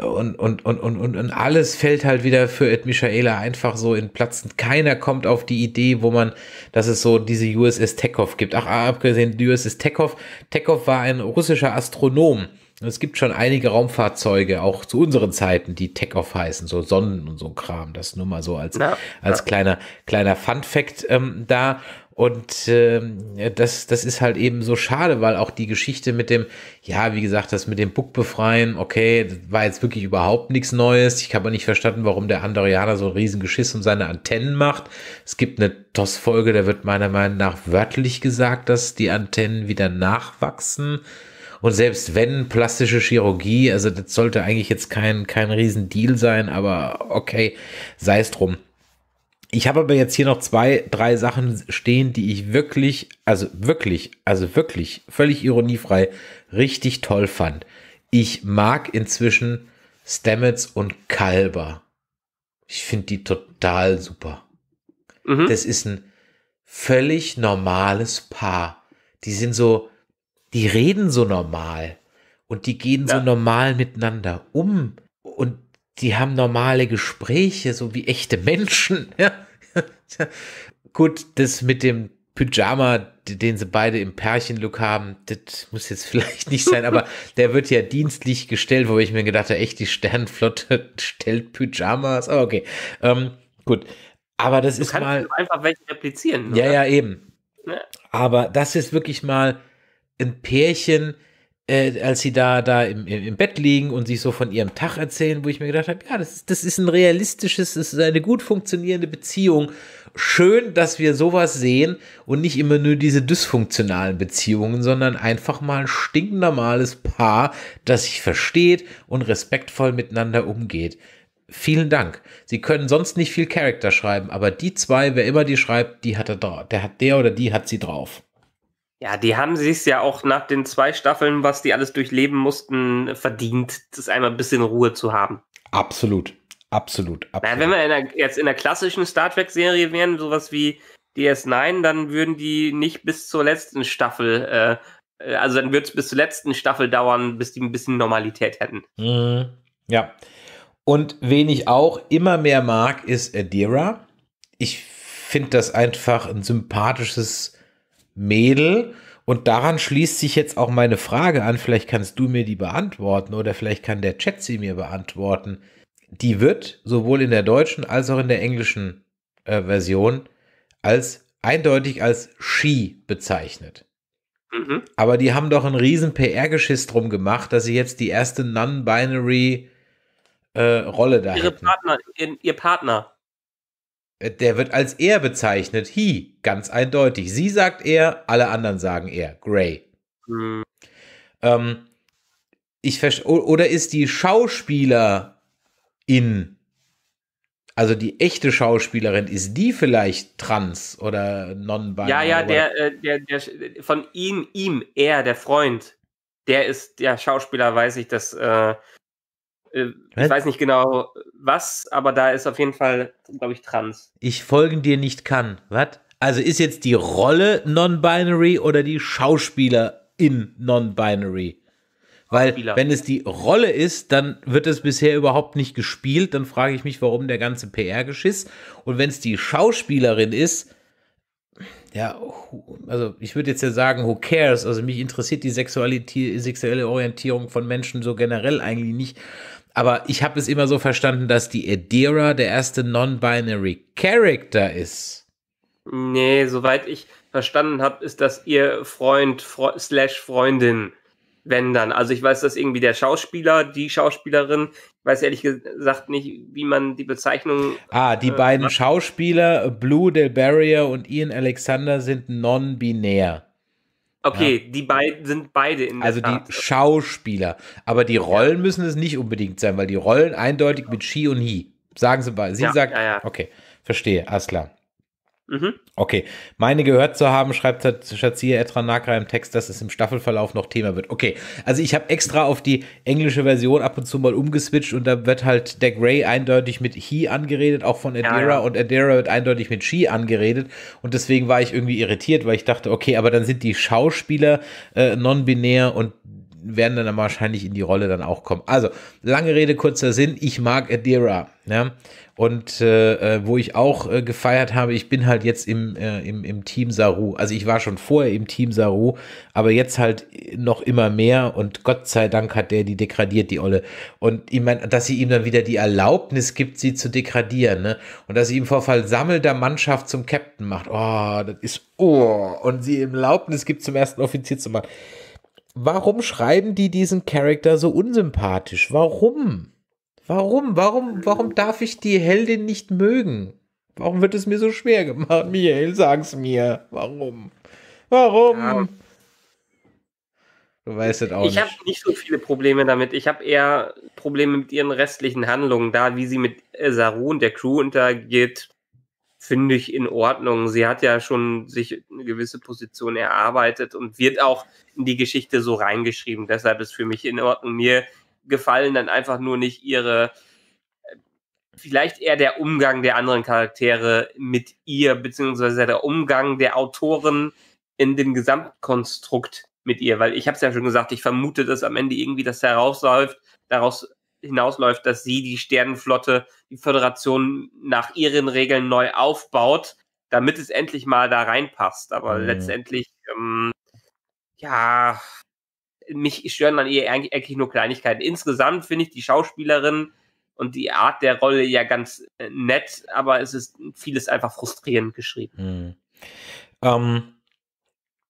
Und, und, und, und, und, und alles fällt halt wieder für Ed Michaela einfach so in Platz. Keiner kommt auf die Idee, wo man, dass es so diese USS Tekov gibt. Ach, abgesehen, die USS Tekov. Tekov war ein russischer Astronom es gibt schon einige Raumfahrzeuge, auch zu unseren Zeiten, die Tech-Off heißen, so Sonnen und so Kram. Das nur mal so als, ja, als ja. kleiner, kleiner Fun-Fact ähm, da. Und ähm, das, das ist halt eben so schade, weil auch die Geschichte mit dem, ja, wie gesagt, das mit dem Buck befreien, okay, war jetzt wirklich überhaupt nichts Neues. Ich habe nicht verstanden, warum der Andorianer so einen riesen Geschiss um seine Antennen macht. Es gibt eine TOS-Folge, da wird meiner Meinung nach wörtlich gesagt, dass die Antennen wieder nachwachsen. Und selbst wenn plastische Chirurgie, also das sollte eigentlich jetzt kein, kein Riesendeal sein, aber okay, sei es drum. Ich habe aber jetzt hier noch zwei, drei Sachen stehen, die ich wirklich, also wirklich, also wirklich, völlig ironiefrei, richtig toll fand. Ich mag inzwischen Stamets und Kalber. Ich finde die total super. Mhm. Das ist ein völlig normales Paar. Die sind so, die reden so normal und die gehen ja. so normal miteinander um und die haben normale Gespräche, so wie echte Menschen. Gut, das mit dem Pyjama, den sie beide im Pärchenlook haben, das muss jetzt vielleicht nicht sein, aber der wird ja dienstlich gestellt, wo ich mir gedacht habe, echt, die Sternflotte stellt Pyjamas. Oh, okay, ähm, gut. Aber das du ist mal. einfach welche replizieren. Ja, oder? ja, eben. Ne? Aber das ist wirklich mal ein Pärchen, äh, als sie da, da im, im Bett liegen und sich so von ihrem Tag erzählen, wo ich mir gedacht habe, ja, das ist, das ist ein realistisches, das ist eine gut funktionierende Beziehung. Schön, dass wir sowas sehen und nicht immer nur diese dysfunktionalen Beziehungen, sondern einfach mal ein stinknormales Paar, das sich versteht und respektvoll miteinander umgeht. Vielen Dank. Sie können sonst nicht viel Charakter schreiben, aber die zwei, wer immer die schreibt, die hat er, der hat der oder die hat sie drauf. Ja, die haben sich ja auch nach den zwei Staffeln, was die alles durchleben mussten, verdient, das einmal ein bisschen Ruhe zu haben. Absolut, absolut. absolut. Na, wenn wir in der, jetzt in der klassischen Star Trek-Serie wären, sowas wie DS9, dann würden die nicht bis zur letzten Staffel, äh, äh also dann würde es bis zur letzten Staffel dauern, bis die ein bisschen Normalität hätten. Mhm. Ja. Und wen ich auch immer mehr mag, ist Adira. Ich finde das einfach ein sympathisches Mädel. Und daran schließt sich jetzt auch meine Frage an, vielleicht kannst du mir die beantworten oder vielleicht kann der Chat sie mir beantworten. Die wird sowohl in der deutschen als auch in der englischen äh, Version als eindeutig als She bezeichnet. Mhm. Aber die haben doch einen riesen PR-Geschiss drum gemacht, dass sie jetzt die erste Non-Binary äh, Rolle da Ihre hätten. Partner, in, ihr Partner der wird als er bezeichnet, he, ganz eindeutig. Sie sagt er, alle anderen sagen er, Gray. Mhm. Ähm, ich oder ist die Schauspielerin, also die echte Schauspielerin, ist die vielleicht trans oder non-binary? Ja, ja, äh, der, der, der, von ihm, ihm, er, der Freund, der ist, der Schauspieler, weiß ich, dass äh, äh, ich weiß nicht genau was, aber da ist auf jeden Fall, glaube ich, trans. Ich folgen dir nicht kann. Was? Also ist jetzt die Rolle non-binary oder die Schauspielerin non-binary? Weil Schauspieler. wenn es die Rolle ist, dann wird es bisher überhaupt nicht gespielt. Dann frage ich mich, warum der ganze PR-Geschiss. Und wenn es die Schauspielerin ist, ja, also ich würde jetzt ja sagen, who cares? Also mich interessiert die Sexualität, sexuelle Orientierung von Menschen so generell eigentlich nicht. Aber ich habe es immer so verstanden, dass die Adira der erste Non-Binary Character ist. Nee, soweit ich verstanden habe, ist das ihr Freund Fre slash Freundin, wenn dann. Also ich weiß, dass irgendwie der Schauspieler, die Schauspielerin, ich weiß ehrlich gesagt nicht, wie man die Bezeichnung. Ah, die äh, beiden macht. Schauspieler, Blue Del Barrier und Ian Alexander, sind non-binär. Okay, ja. die beiden sind beide in der Also Tat. die Schauspieler. Aber die Rollen ja. müssen es nicht unbedingt sein, weil die Rollen eindeutig mit She und He. Sagen sie beide. Sie ja, sagt, okay, verstehe, alles klar. Mhm. Okay. Meine gehört zu haben, schreibt Shazia Etranaka im Text, dass es im Staffelverlauf noch Thema wird. Okay. Also ich habe extra auf die englische Version ab und zu mal umgeswitcht und da wird halt der Grey eindeutig mit he angeredet, auch von Adira ja, ja. und Adira wird eindeutig mit she angeredet und deswegen war ich irgendwie irritiert, weil ich dachte, okay, aber dann sind die Schauspieler äh, non-binär und werden dann wahrscheinlich in die Rolle dann auch kommen. Also, lange Rede, kurzer Sinn. Ich mag Adira. Ja und äh, äh, wo ich auch äh, gefeiert habe, ich bin halt jetzt im, äh, im, im Team Saru. Also ich war schon vorher im Team Saru, aber jetzt halt noch immer mehr und Gott sei Dank hat der die degradiert, die Olle. Und ich meine, dass sie ihm dann wieder die Erlaubnis gibt, sie zu degradieren, ne? Und dass sie ihm vor versammelter Mannschaft zum Captain macht. Oh, das ist oh. Und sie ihm Erlaubnis gibt, zum ersten Offizier zu machen. Warum schreiben die diesen Charakter so unsympathisch? Warum? Warum? Warum? Hm. Warum darf ich die Heldin nicht mögen? Warum wird es mir so schwer gemacht? Michael, sag's mir. Warum? Warum? Ja. Du weißt es auch nicht. Ich habe nicht so viele Probleme damit. Ich habe eher Probleme mit ihren restlichen Handlungen. Da, wie sie mit Saru und der Crew untergeht, finde ich in Ordnung. Sie hat ja schon sich eine gewisse Position erarbeitet und wird auch in die Geschichte so reingeschrieben. Deshalb ist für mich in Ordnung. Mir gefallen dann einfach nur nicht ihre, vielleicht eher der Umgang der anderen Charaktere mit ihr, beziehungsweise der Umgang der Autoren in dem Gesamtkonstrukt mit ihr, weil ich habe es ja schon gesagt, ich vermute, dass am Ende irgendwie das herausläuft, daraus hinausläuft, dass sie die Sternenflotte, die Föderation nach ihren Regeln neu aufbaut, damit es endlich mal da reinpasst. Aber mhm. letztendlich, ähm, ja, mich stören an ihr eigentlich nur Kleinigkeiten. Insgesamt finde ich die Schauspielerin und die Art der Rolle ja ganz äh, nett, aber es ist vieles einfach frustrierend geschrieben. Hm. Ähm,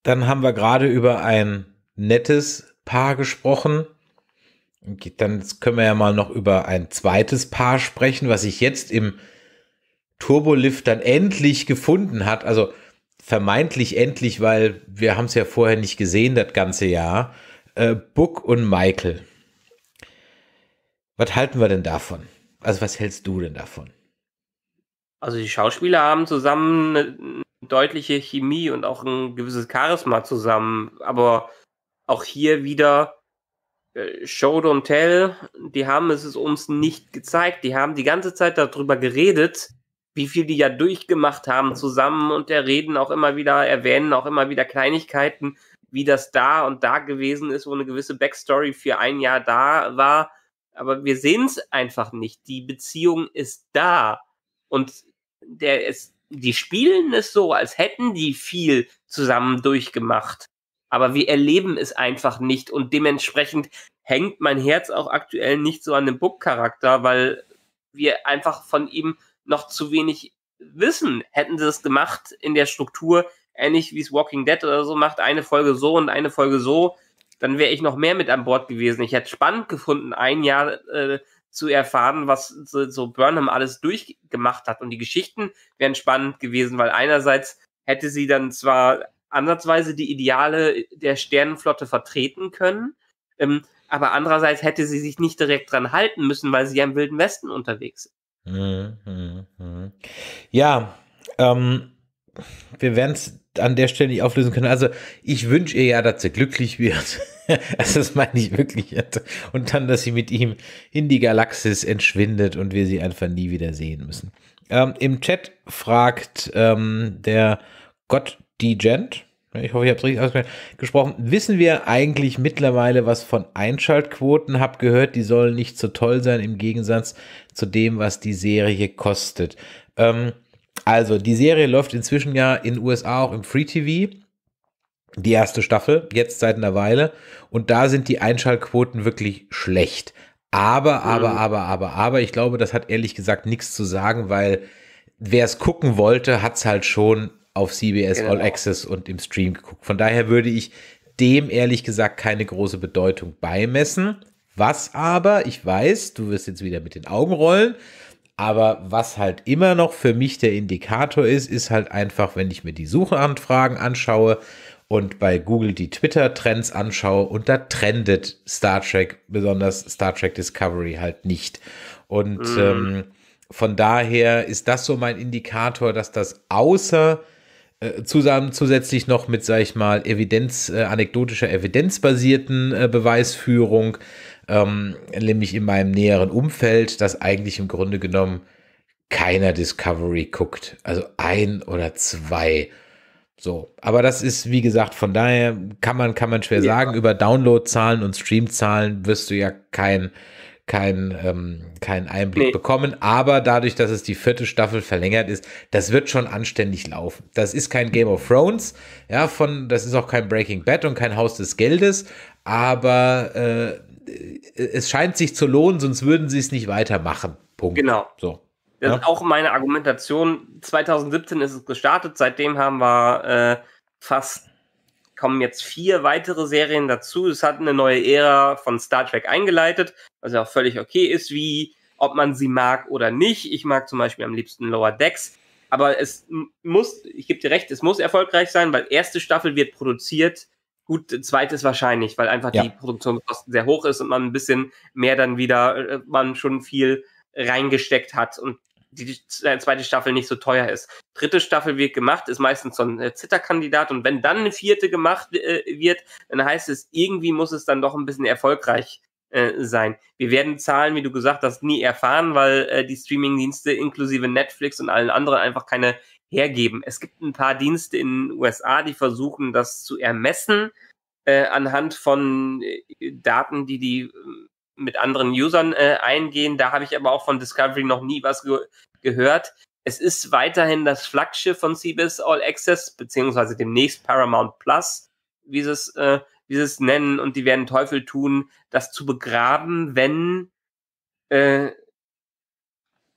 dann haben wir gerade über ein nettes Paar gesprochen. Dann können wir ja mal noch über ein zweites Paar sprechen, was sich jetzt im Turbolift dann endlich gefunden hat. Also vermeintlich endlich, weil wir haben es ja vorher nicht gesehen, das ganze Jahr äh, Book und Michael. Was halten wir denn davon? Also was hältst du denn davon? Also die Schauspieler haben zusammen eine deutliche Chemie und auch ein gewisses Charisma zusammen, aber auch hier wieder äh, Show don't tell, die haben es uns nicht gezeigt, die haben die ganze Zeit darüber geredet, wie viel die ja durchgemacht haben zusammen und der reden auch immer wieder, erwähnen auch immer wieder Kleinigkeiten, wie das da und da gewesen ist, wo eine gewisse Backstory für ein Jahr da war. Aber wir sehen es einfach nicht. Die Beziehung ist da. Und der ist, die spielen es so, als hätten die viel zusammen durchgemacht. Aber wir erleben es einfach nicht. Und dementsprechend hängt mein Herz auch aktuell nicht so an dem Book-Charakter, weil wir einfach von ihm noch zu wenig wissen. Hätten sie es gemacht in der Struktur, ähnlich wie es Walking Dead oder so macht, eine Folge so und eine Folge so, dann wäre ich noch mehr mit an Bord gewesen. Ich hätte spannend gefunden, ein Jahr äh, zu erfahren, was so, so Burnham alles durchgemacht hat. Und die Geschichten wären spannend gewesen, weil einerseits hätte sie dann zwar ansatzweise die Ideale der Sternenflotte vertreten können, ähm, aber andererseits hätte sie sich nicht direkt dran halten müssen, weil sie ja im Wilden Westen unterwegs ist. Mhm, mhm, mhm. Ja, ähm, wir werden es an der Stelle nicht auflösen können. Also ich wünsche ihr ja, dass sie glücklich wird. also das meine ich wirklich. Und dann, dass sie mit ihm in die Galaxis entschwindet und wir sie einfach nie wieder sehen müssen. Ähm, Im Chat fragt ähm, der Gott Degent, ich hoffe, ich habe es richtig ausgesprochen, wissen wir eigentlich mittlerweile was von Einschaltquoten? Hab gehört, die sollen nicht so toll sein im Gegensatz zu dem, was die Serie kostet. Ähm, also, die Serie läuft inzwischen ja in USA auch im Free TV. Die erste Staffel, jetzt seit einer Weile. Und da sind die Einschaltquoten wirklich schlecht. Aber, aber, mhm. aber, aber, aber, ich glaube, das hat ehrlich gesagt nichts zu sagen, weil wer es gucken wollte, hat es halt schon auf CBS genau. All Access und im Stream geguckt. Von daher würde ich dem ehrlich gesagt keine große Bedeutung beimessen. Was aber, ich weiß, du wirst jetzt wieder mit den Augen rollen, aber was halt immer noch für mich der Indikator ist, ist halt einfach, wenn ich mir die Suchanfragen anschaue und bei Google die Twitter-Trends anschaue und da trendet Star Trek, besonders Star Trek Discovery halt nicht. Und mm. ähm, von daher ist das so mein Indikator, dass das außer äh, zusammen zusätzlich noch mit, sag ich mal, Evidenz, äh, anekdotischer evidenzbasierten äh, Beweisführung ähm, nämlich in meinem näheren Umfeld, dass eigentlich im Grunde genommen keiner Discovery guckt. Also ein oder zwei. So, aber das ist, wie gesagt, von daher kann man, kann man schwer ja. sagen, über Downloadzahlen und Streamzahlen wirst du ja kein, kein, ähm, keinen Einblick nee. bekommen. Aber dadurch, dass es die vierte Staffel verlängert ist, das wird schon anständig laufen. Das ist kein Game of Thrones, ja, von, das ist auch kein Breaking Bad und kein Haus des Geldes, aber äh, äh, es scheint sich zu lohnen, sonst würden sie es nicht weitermachen. Punkt. Genau. So. Das ja? ist auch meine Argumentation. 2017 ist es gestartet, seitdem haben wir äh, fast, kommen jetzt vier weitere Serien dazu. Es hat eine neue Ära von Star Trek eingeleitet, was ja auch völlig okay ist, wie ob man sie mag oder nicht. Ich mag zum Beispiel am liebsten Lower Decks, aber es muss, ich gebe dir recht, es muss erfolgreich sein, weil erste Staffel wird produziert Gut, zweites wahrscheinlich, weil einfach ja. die Produktionskosten sehr hoch ist und man ein bisschen mehr dann wieder, äh, man schon viel reingesteckt hat und die äh, zweite Staffel nicht so teuer ist. Dritte Staffel wird gemacht, ist meistens so ein äh, Zitterkandidat und wenn dann eine vierte gemacht äh, wird, dann heißt es, irgendwie muss es dann doch ein bisschen erfolgreich äh, sein. Wir werden Zahlen, wie du gesagt hast, nie erfahren, weil äh, die Streamingdienste inklusive Netflix und allen anderen einfach keine hergeben. Es gibt ein paar Dienste in den USA, die versuchen, das zu ermessen äh, anhand von äh, Daten, die die äh, mit anderen Usern äh, eingehen. Da habe ich aber auch von Discovery noch nie was ge gehört. Es ist weiterhin das Flaggschiff von CBS All Access, beziehungsweise demnächst Paramount Plus, wie sie es, äh, wie sie es nennen. Und die werden Teufel tun, das zu begraben, wenn äh,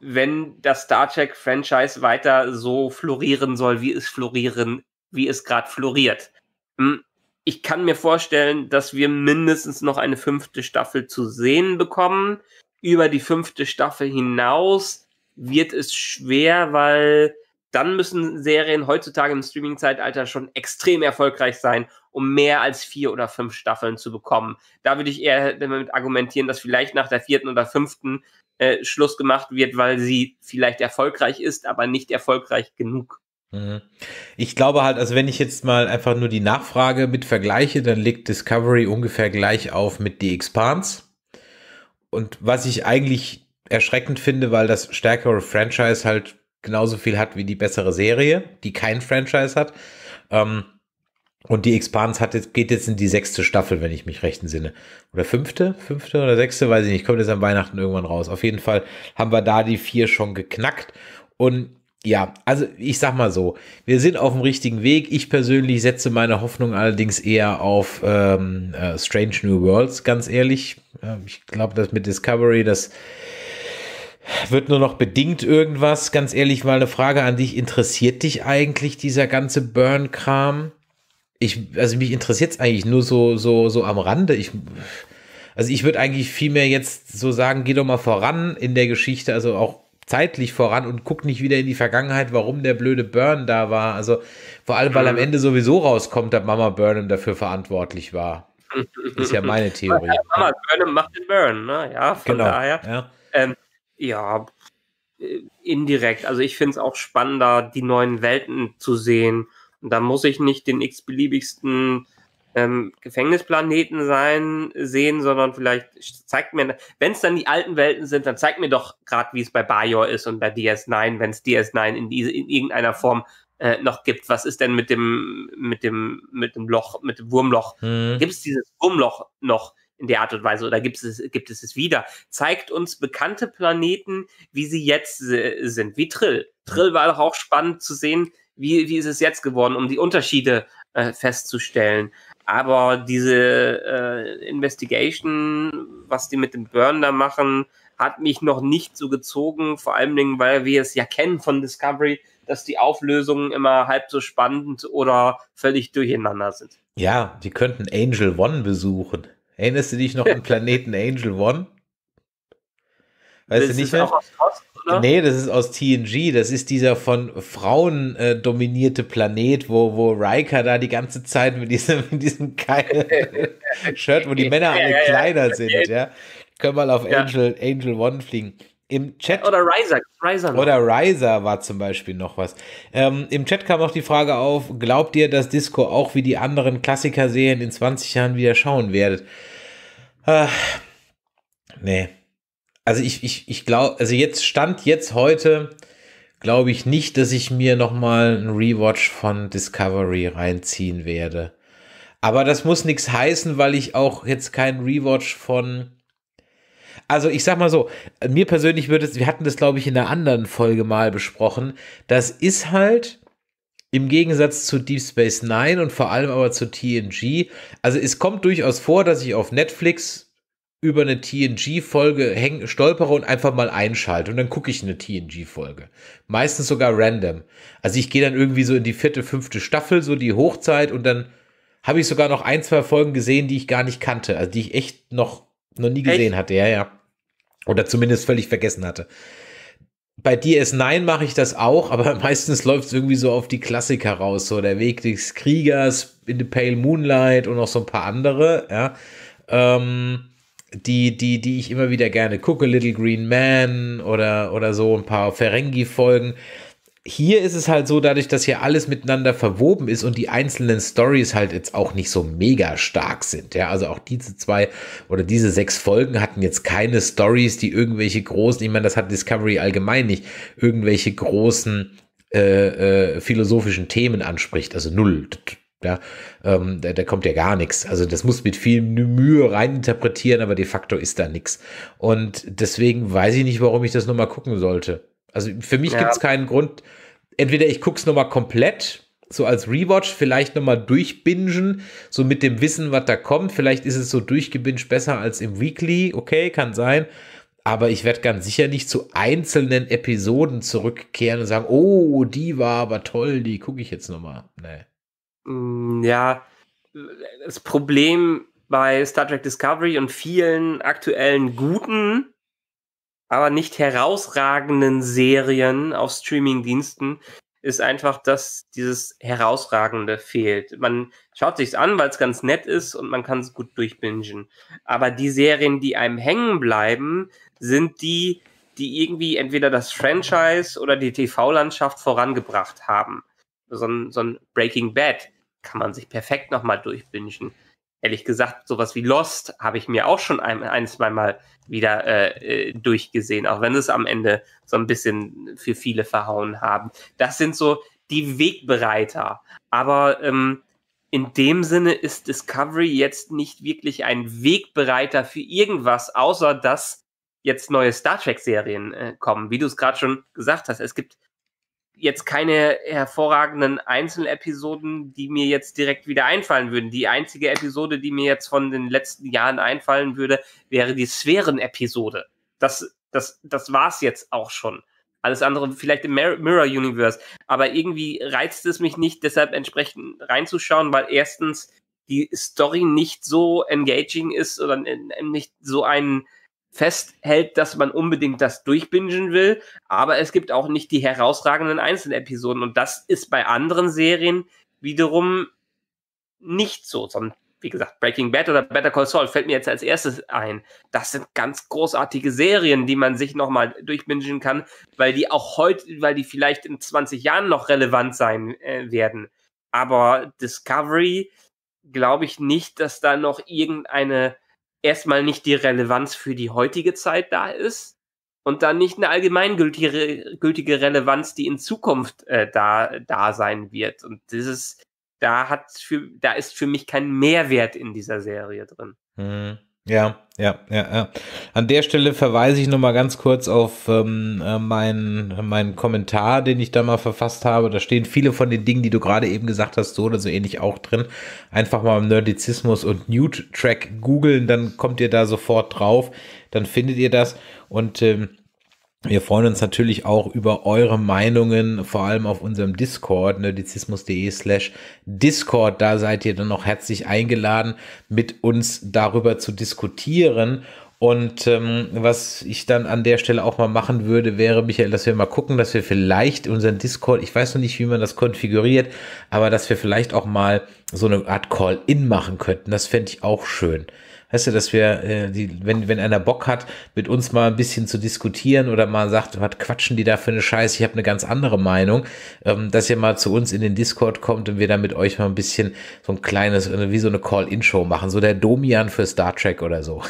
wenn das Star Trek-Franchise weiter so florieren soll, wie es florieren, wie es gerade floriert. Hm, ich kann mir vorstellen, dass wir mindestens noch eine fünfte Staffel zu sehen bekommen. Über die fünfte Staffel hinaus wird es schwer, weil dann müssen Serien heutzutage im Streaming-Zeitalter schon extrem erfolgreich sein, um mehr als vier oder fünf Staffeln zu bekommen. Da würde ich eher damit argumentieren, dass vielleicht nach der vierten oder fünften äh, Schluss gemacht wird, weil sie vielleicht erfolgreich ist, aber nicht erfolgreich genug. Mhm. Ich glaube halt, also wenn ich jetzt mal einfach nur die Nachfrage mit vergleiche, dann liegt Discovery ungefähr gleich auf mit The Expanse. Und was ich eigentlich erschreckend finde, weil das stärkere Franchise halt genauso viel hat wie die bessere Serie, die kein Franchise hat. Ähm, und die Expans hat jetzt, geht jetzt in die sechste Staffel, wenn ich mich recht entsinne. Oder fünfte? Fünfte oder sechste? Weiß ich nicht. Kommt jetzt an Weihnachten irgendwann raus. Auf jeden Fall haben wir da die vier schon geknackt. Und ja, also ich sag mal so, wir sind auf dem richtigen Weg. Ich persönlich setze meine Hoffnung allerdings eher auf ähm, äh, Strange New Worlds, ganz ehrlich. Äh, ich glaube, das mit Discovery, das wird nur noch bedingt irgendwas. Ganz ehrlich, mal eine Frage an dich. Interessiert dich eigentlich dieser ganze Burn-Kram? ich, also mich interessiert es eigentlich nur so, so, so am Rande. Ich, also ich würde eigentlich vielmehr jetzt so sagen, geh doch mal voran in der Geschichte, also auch zeitlich voran und guck nicht wieder in die Vergangenheit, warum der blöde Burn da war. Also vor allem, weil am mhm. Ende sowieso rauskommt, dass Mama Burnham dafür verantwortlich war. Ist ja meine Theorie. Mama Burnham macht den Burn, ne? Ja, von genau, daher. Ja. Ähm, ja, äh, indirekt. Also ich finde es auch spannender, die neuen Welten zu sehen und da muss ich nicht den x-beliebigsten ähm, Gefängnisplaneten sein, sehen, sondern vielleicht zeigt mir, wenn es dann die alten Welten sind, dann zeigt mir doch gerade, wie es bei Bajor ist und bei DS9, wenn es DS9 in, diese, in irgendeiner Form äh, noch gibt. Was ist denn mit dem, mit dem, mit dem Loch, mit dem Wurmloch? Hm. Gibt es dieses Wurmloch noch? in der Art und Weise oder gibt es, gibt es es wieder? Zeigt uns bekannte Planeten, wie sie jetzt sind, wie Trill. Trill hm. war doch auch spannend zu sehen, wie, wie ist es jetzt geworden, um die Unterschiede äh, festzustellen. Aber diese äh, Investigation, was die mit dem Burn da machen, hat mich noch nicht so gezogen, vor allen Dingen, weil wir es ja kennen von Discovery, dass die Auflösungen immer halb so spannend oder völlig durcheinander sind. Ja, die könnten Angel One besuchen. Erinnerst du dich noch an Planeten Angel One? Weißt das du nicht mehr? Oder? Nee, das ist aus TNG. Das ist dieser von Frauen äh, dominierte Planet, wo, wo Riker da die ganze Zeit mit diesem, mit diesem geilen Shirt, wo die Männer alle ja, kleiner ja. sind, ja. Können mal auf Angel, Angel One fliegen. Im Chat. Oder Riser. Riser noch. Oder Riser war zum Beispiel noch was. Ähm, Im Chat kam auch die Frage auf: Glaubt ihr, dass Disco auch wie die anderen Klassiker-Serien in 20 Jahren wieder schauen werdet? Äh, nee also ich, ich, ich glaube, also jetzt stand jetzt heute, glaube ich nicht, dass ich mir nochmal einen Rewatch von Discovery reinziehen werde. Aber das muss nichts heißen, weil ich auch jetzt keinen Rewatch von. Also ich sag mal so, mir persönlich würde es, wir hatten das glaube ich in einer anderen Folge mal besprochen, das ist halt im Gegensatz zu Deep Space Nine und vor allem aber zu TNG, also es kommt durchaus vor, dass ich auf Netflix über eine TNG-Folge stolpere und einfach mal einschalte und dann gucke ich eine TNG-Folge. Meistens sogar random. Also ich gehe dann irgendwie so in die vierte, fünfte Staffel, so die Hochzeit und dann habe ich sogar noch ein, zwei Folgen gesehen, die ich gar nicht kannte, also die ich echt noch, noch nie gesehen echt? hatte, ja, ja. Oder zumindest völlig vergessen hatte. Bei DS9 mache ich das auch, aber meistens läuft es irgendwie so auf die Klassiker raus, so der Weg des Kriegers, In the Pale Moonlight und noch so ein paar andere, ja. Ähm, die, die, die ich immer wieder gerne gucke, Little Green Man oder, oder so ein paar Ferengi-Folgen. Hier ist es halt so, dadurch, dass hier alles miteinander verwoben ist und die einzelnen Stories halt jetzt auch nicht so mega stark sind. Ja, also auch diese zwei oder diese sechs Folgen hatten jetzt keine Stories, die irgendwelche großen, ich meine, das hat Discovery allgemein nicht, irgendwelche großen äh, äh, philosophischen Themen anspricht. Also null, ja, ähm, da, da, kommt ja gar nichts. Also das muss mit viel Mühe reininterpretieren, aber de facto ist da nichts. Und deswegen weiß ich nicht, warum ich das nochmal gucken sollte. Also für mich ja. gibt es keinen Grund. Entweder ich gucke es nochmal komplett, so als Rewatch, vielleicht nochmal durchbingen, so mit dem Wissen, was da kommt. Vielleicht ist es so durchgebinged besser als im Weekly. Okay, kann sein. Aber ich werde ganz sicher nicht zu einzelnen Episoden zurückkehren und sagen, oh, die war aber toll, die gucke ich jetzt nochmal. Nee. Mm, ja, das Problem bei Star Trek Discovery und vielen aktuellen guten, aber nicht herausragenden Serien auf Streamingdiensten ist einfach, dass dieses Herausragende fehlt. Man schaut sich's an, weil es ganz nett ist und man kann es gut durchbingen. Aber die Serien, die einem hängen bleiben, sind die, die irgendwie entweder das Franchise oder die TV-Landschaft vorangebracht haben. So ein, so ein Breaking Bad kann man sich perfekt nochmal durchwünschen. Ehrlich gesagt, sowas wie Lost habe ich mir auch schon ein, ein zweimal wieder äh, äh, durchgesehen, auch wenn es am Ende so ein bisschen für viele verhauen haben. Das sind so die Wegbereiter. Aber ähm, in dem Sinne ist Discovery jetzt nicht wirklich ein Wegbereiter für irgendwas, außer dass jetzt neue Star Trek-Serien äh, kommen. Wie du es gerade schon gesagt hast, es gibt jetzt keine hervorragenden Einzelepisoden, die mir jetzt direkt wieder einfallen würden. Die einzige Episode, die mir jetzt von den letzten Jahren einfallen würde, wäre die Sphären-Episode. Das, das, das war's jetzt auch schon. Alles andere vielleicht im Mirror Universe. Aber irgendwie reizt es mich nicht, deshalb entsprechend reinzuschauen, weil erstens die Story nicht so engaging ist oder nicht so einen festhält, dass man unbedingt das durchbingen will, aber es gibt auch nicht die herausragenden Einzelepisoden und das ist bei anderen Serien wiederum nicht so, sondern wie gesagt, Breaking Bad oder Better Call Saul fällt mir jetzt als erstes ein. Das sind ganz großartige Serien, die man sich nochmal durchbingen kann, weil die auch heute, weil die vielleicht in 20 Jahren noch relevant sein äh, werden. Aber Discovery glaube ich nicht, dass da noch irgendeine erstmal nicht die Relevanz für die heutige Zeit da ist und dann nicht eine allgemeingültige gültige Relevanz, die in Zukunft äh, da, da sein wird. Und dieses, da hat für, da ist für mich kein Mehrwert in dieser Serie drin. Mhm. Ja, ja, ja, ja. An der Stelle verweise ich nochmal ganz kurz auf ähm, äh, meinen, mein Kommentar, den ich da mal verfasst habe. Da stehen viele von den Dingen, die du gerade eben gesagt hast, so oder so ähnlich auch drin. Einfach mal im Nerdizismus und Nude track googeln, dann kommt ihr da sofort drauf. Dann findet ihr das. Und ähm, wir freuen uns natürlich auch über eure Meinungen, vor allem auf unserem Discord, nerdizismus.de slash Discord. Da seid ihr dann noch herzlich eingeladen, mit uns darüber zu diskutieren. Und ähm, was ich dann an der Stelle auch mal machen würde, wäre, Michael, dass wir mal gucken, dass wir vielleicht unseren Discord, ich weiß noch nicht, wie man das konfiguriert, aber dass wir vielleicht auch mal so eine Art Call-In machen könnten. Das fände ich auch schön. Weißt du, dass wir, äh, die, wenn, wenn einer Bock hat, mit uns mal ein bisschen zu diskutieren oder mal sagt, was quatschen die da für eine Scheiße, ich habe eine ganz andere Meinung, ähm, dass ihr mal zu uns in den Discord kommt und wir dann mit euch mal ein bisschen so ein kleines, äh, wie so eine Call-In-Show machen, so der Domian für Star Trek oder so.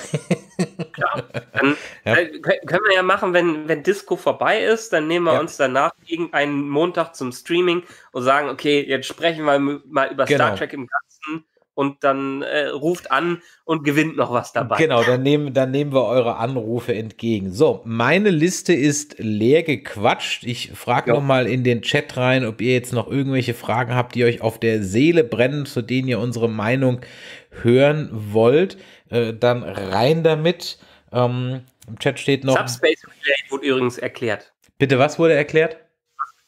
Ja, dann, ja. Äh, können wir ja machen, wenn, wenn Disco vorbei ist, dann nehmen wir ja. uns danach irgendeinen Montag zum Streaming und sagen, okay, jetzt sprechen wir mal über genau. Star Trek im Ganzen und dann äh, ruft an und gewinnt noch was dabei. Genau, dann nehmen, dann nehmen wir eure Anrufe entgegen. So, meine Liste ist leer gequatscht. Ich frage ja. nochmal in den Chat rein, ob ihr jetzt noch irgendwelche Fragen habt, die euch auf der Seele brennen, zu denen ihr unsere Meinung hören wollt. Äh, dann rein damit. Ähm, Im Chat steht noch. Subspace Relay wurde übrigens erklärt. Bitte, was wurde erklärt?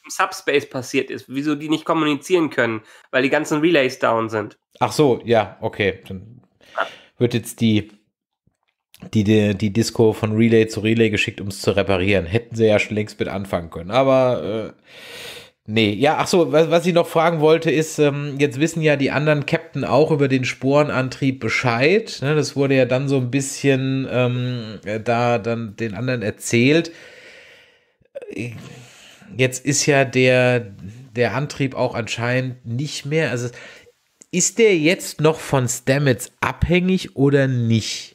im Subspace passiert ist, wieso die nicht kommunizieren können, weil die ganzen Relays down sind. Ach so, ja, okay. Dann wird jetzt die, die, die, die Disco von Relay zu Relay geschickt, um es zu reparieren. Hätten sie ja schon längst mit anfangen können. Aber äh, nee, ja, ach so, was, was ich noch fragen wollte, ist, ähm, jetzt wissen ja die anderen Captain auch über den Sporenantrieb Bescheid. Ne, das wurde ja dann so ein bisschen ähm, da dann den anderen erzählt. Ich, äh, Jetzt ist ja der, der Antrieb auch anscheinend nicht mehr. Also ist der jetzt noch von Stamets abhängig oder nicht?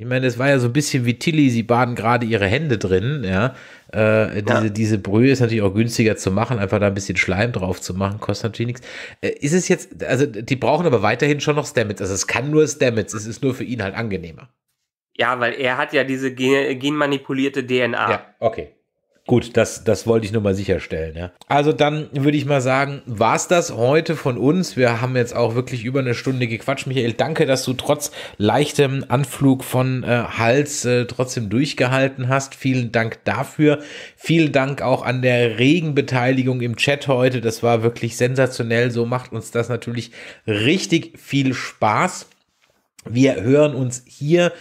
Ich meine, es war ja so ein bisschen wie Tilly, sie baden gerade ihre Hände drin, ja. Äh, diese, ja. diese Brühe ist natürlich auch günstiger zu machen, einfach da ein bisschen Schleim drauf zu machen, kostet natürlich nichts. Äh, ist es jetzt, also die brauchen aber weiterhin schon noch Stamets, also es kann nur Stamets, es ist nur für ihn halt angenehmer. Ja, weil er hat ja diese genmanipulierte DNA. Ja, okay. Gut, das, das wollte ich nur mal sicherstellen. Ja. Also dann würde ich mal sagen, war's das heute von uns. Wir haben jetzt auch wirklich über eine Stunde gequatscht. Michael, danke, dass du trotz leichtem Anflug von äh, Hals äh, trotzdem durchgehalten hast. Vielen Dank dafür. Vielen Dank auch an der regen Beteiligung im Chat heute. Das war wirklich sensationell. So macht uns das natürlich richtig viel Spaß. Wir hören uns hier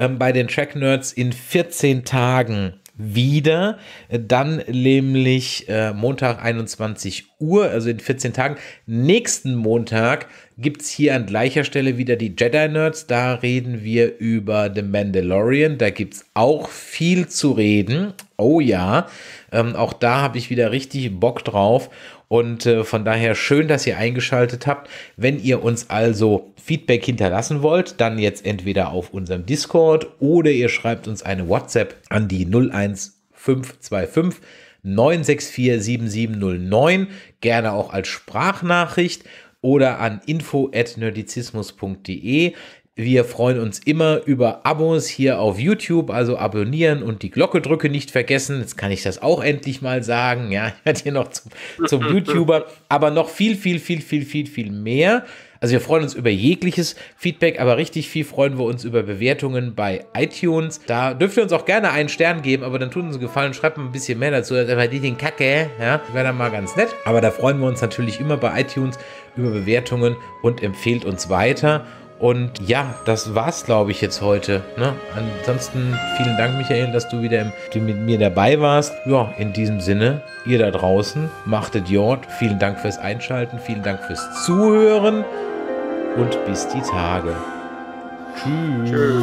ähm, bei den Track Nerds in 14 Tagen wieder. Dann nämlich äh, Montag 21 Uhr, also in 14 Tagen. Nächsten Montag gibt es hier an gleicher Stelle wieder die Jedi Nerds. Da reden wir über The Mandalorian. Da gibt es auch viel zu reden. Oh ja, ähm, auch da habe ich wieder richtig Bock drauf. Und äh, von daher schön, dass ihr eingeschaltet habt. Wenn ihr uns also Feedback hinterlassen wollt, dann jetzt entweder auf unserem Discord oder ihr schreibt uns eine WhatsApp an die 01525 964 7709. Gerne auch als Sprachnachricht oder an info.nerdizismus.de. Wir freuen uns immer über Abos hier auf YouTube, also abonnieren und die Glocke drücke nicht vergessen. Jetzt kann ich das auch endlich mal sagen. Ja, ich werde hier noch zum, zum YouTuber, aber noch viel, viel, viel, viel, viel, viel mehr. Also wir freuen uns über jegliches Feedback, aber richtig viel freuen wir uns über Bewertungen bei iTunes. Da dürft ihr uns auch gerne einen Stern geben, aber dann tut uns einen Gefallen, schreibt ein bisschen mehr dazu, als einfach den Kacke, ja, wäre dann mal ganz nett. Aber da freuen wir uns natürlich immer bei iTunes über Bewertungen und empfehlt uns weiter. Und ja, das war's, glaube ich, jetzt heute. Ne? Ansonsten vielen Dank, Michael, dass du wieder im, mit mir dabei warst. Ja, in diesem Sinne, ihr da draußen, machtet Jord. Vielen Dank fürs Einschalten, vielen Dank fürs Zuhören und bis die Tage. Tschüss. Tschüss.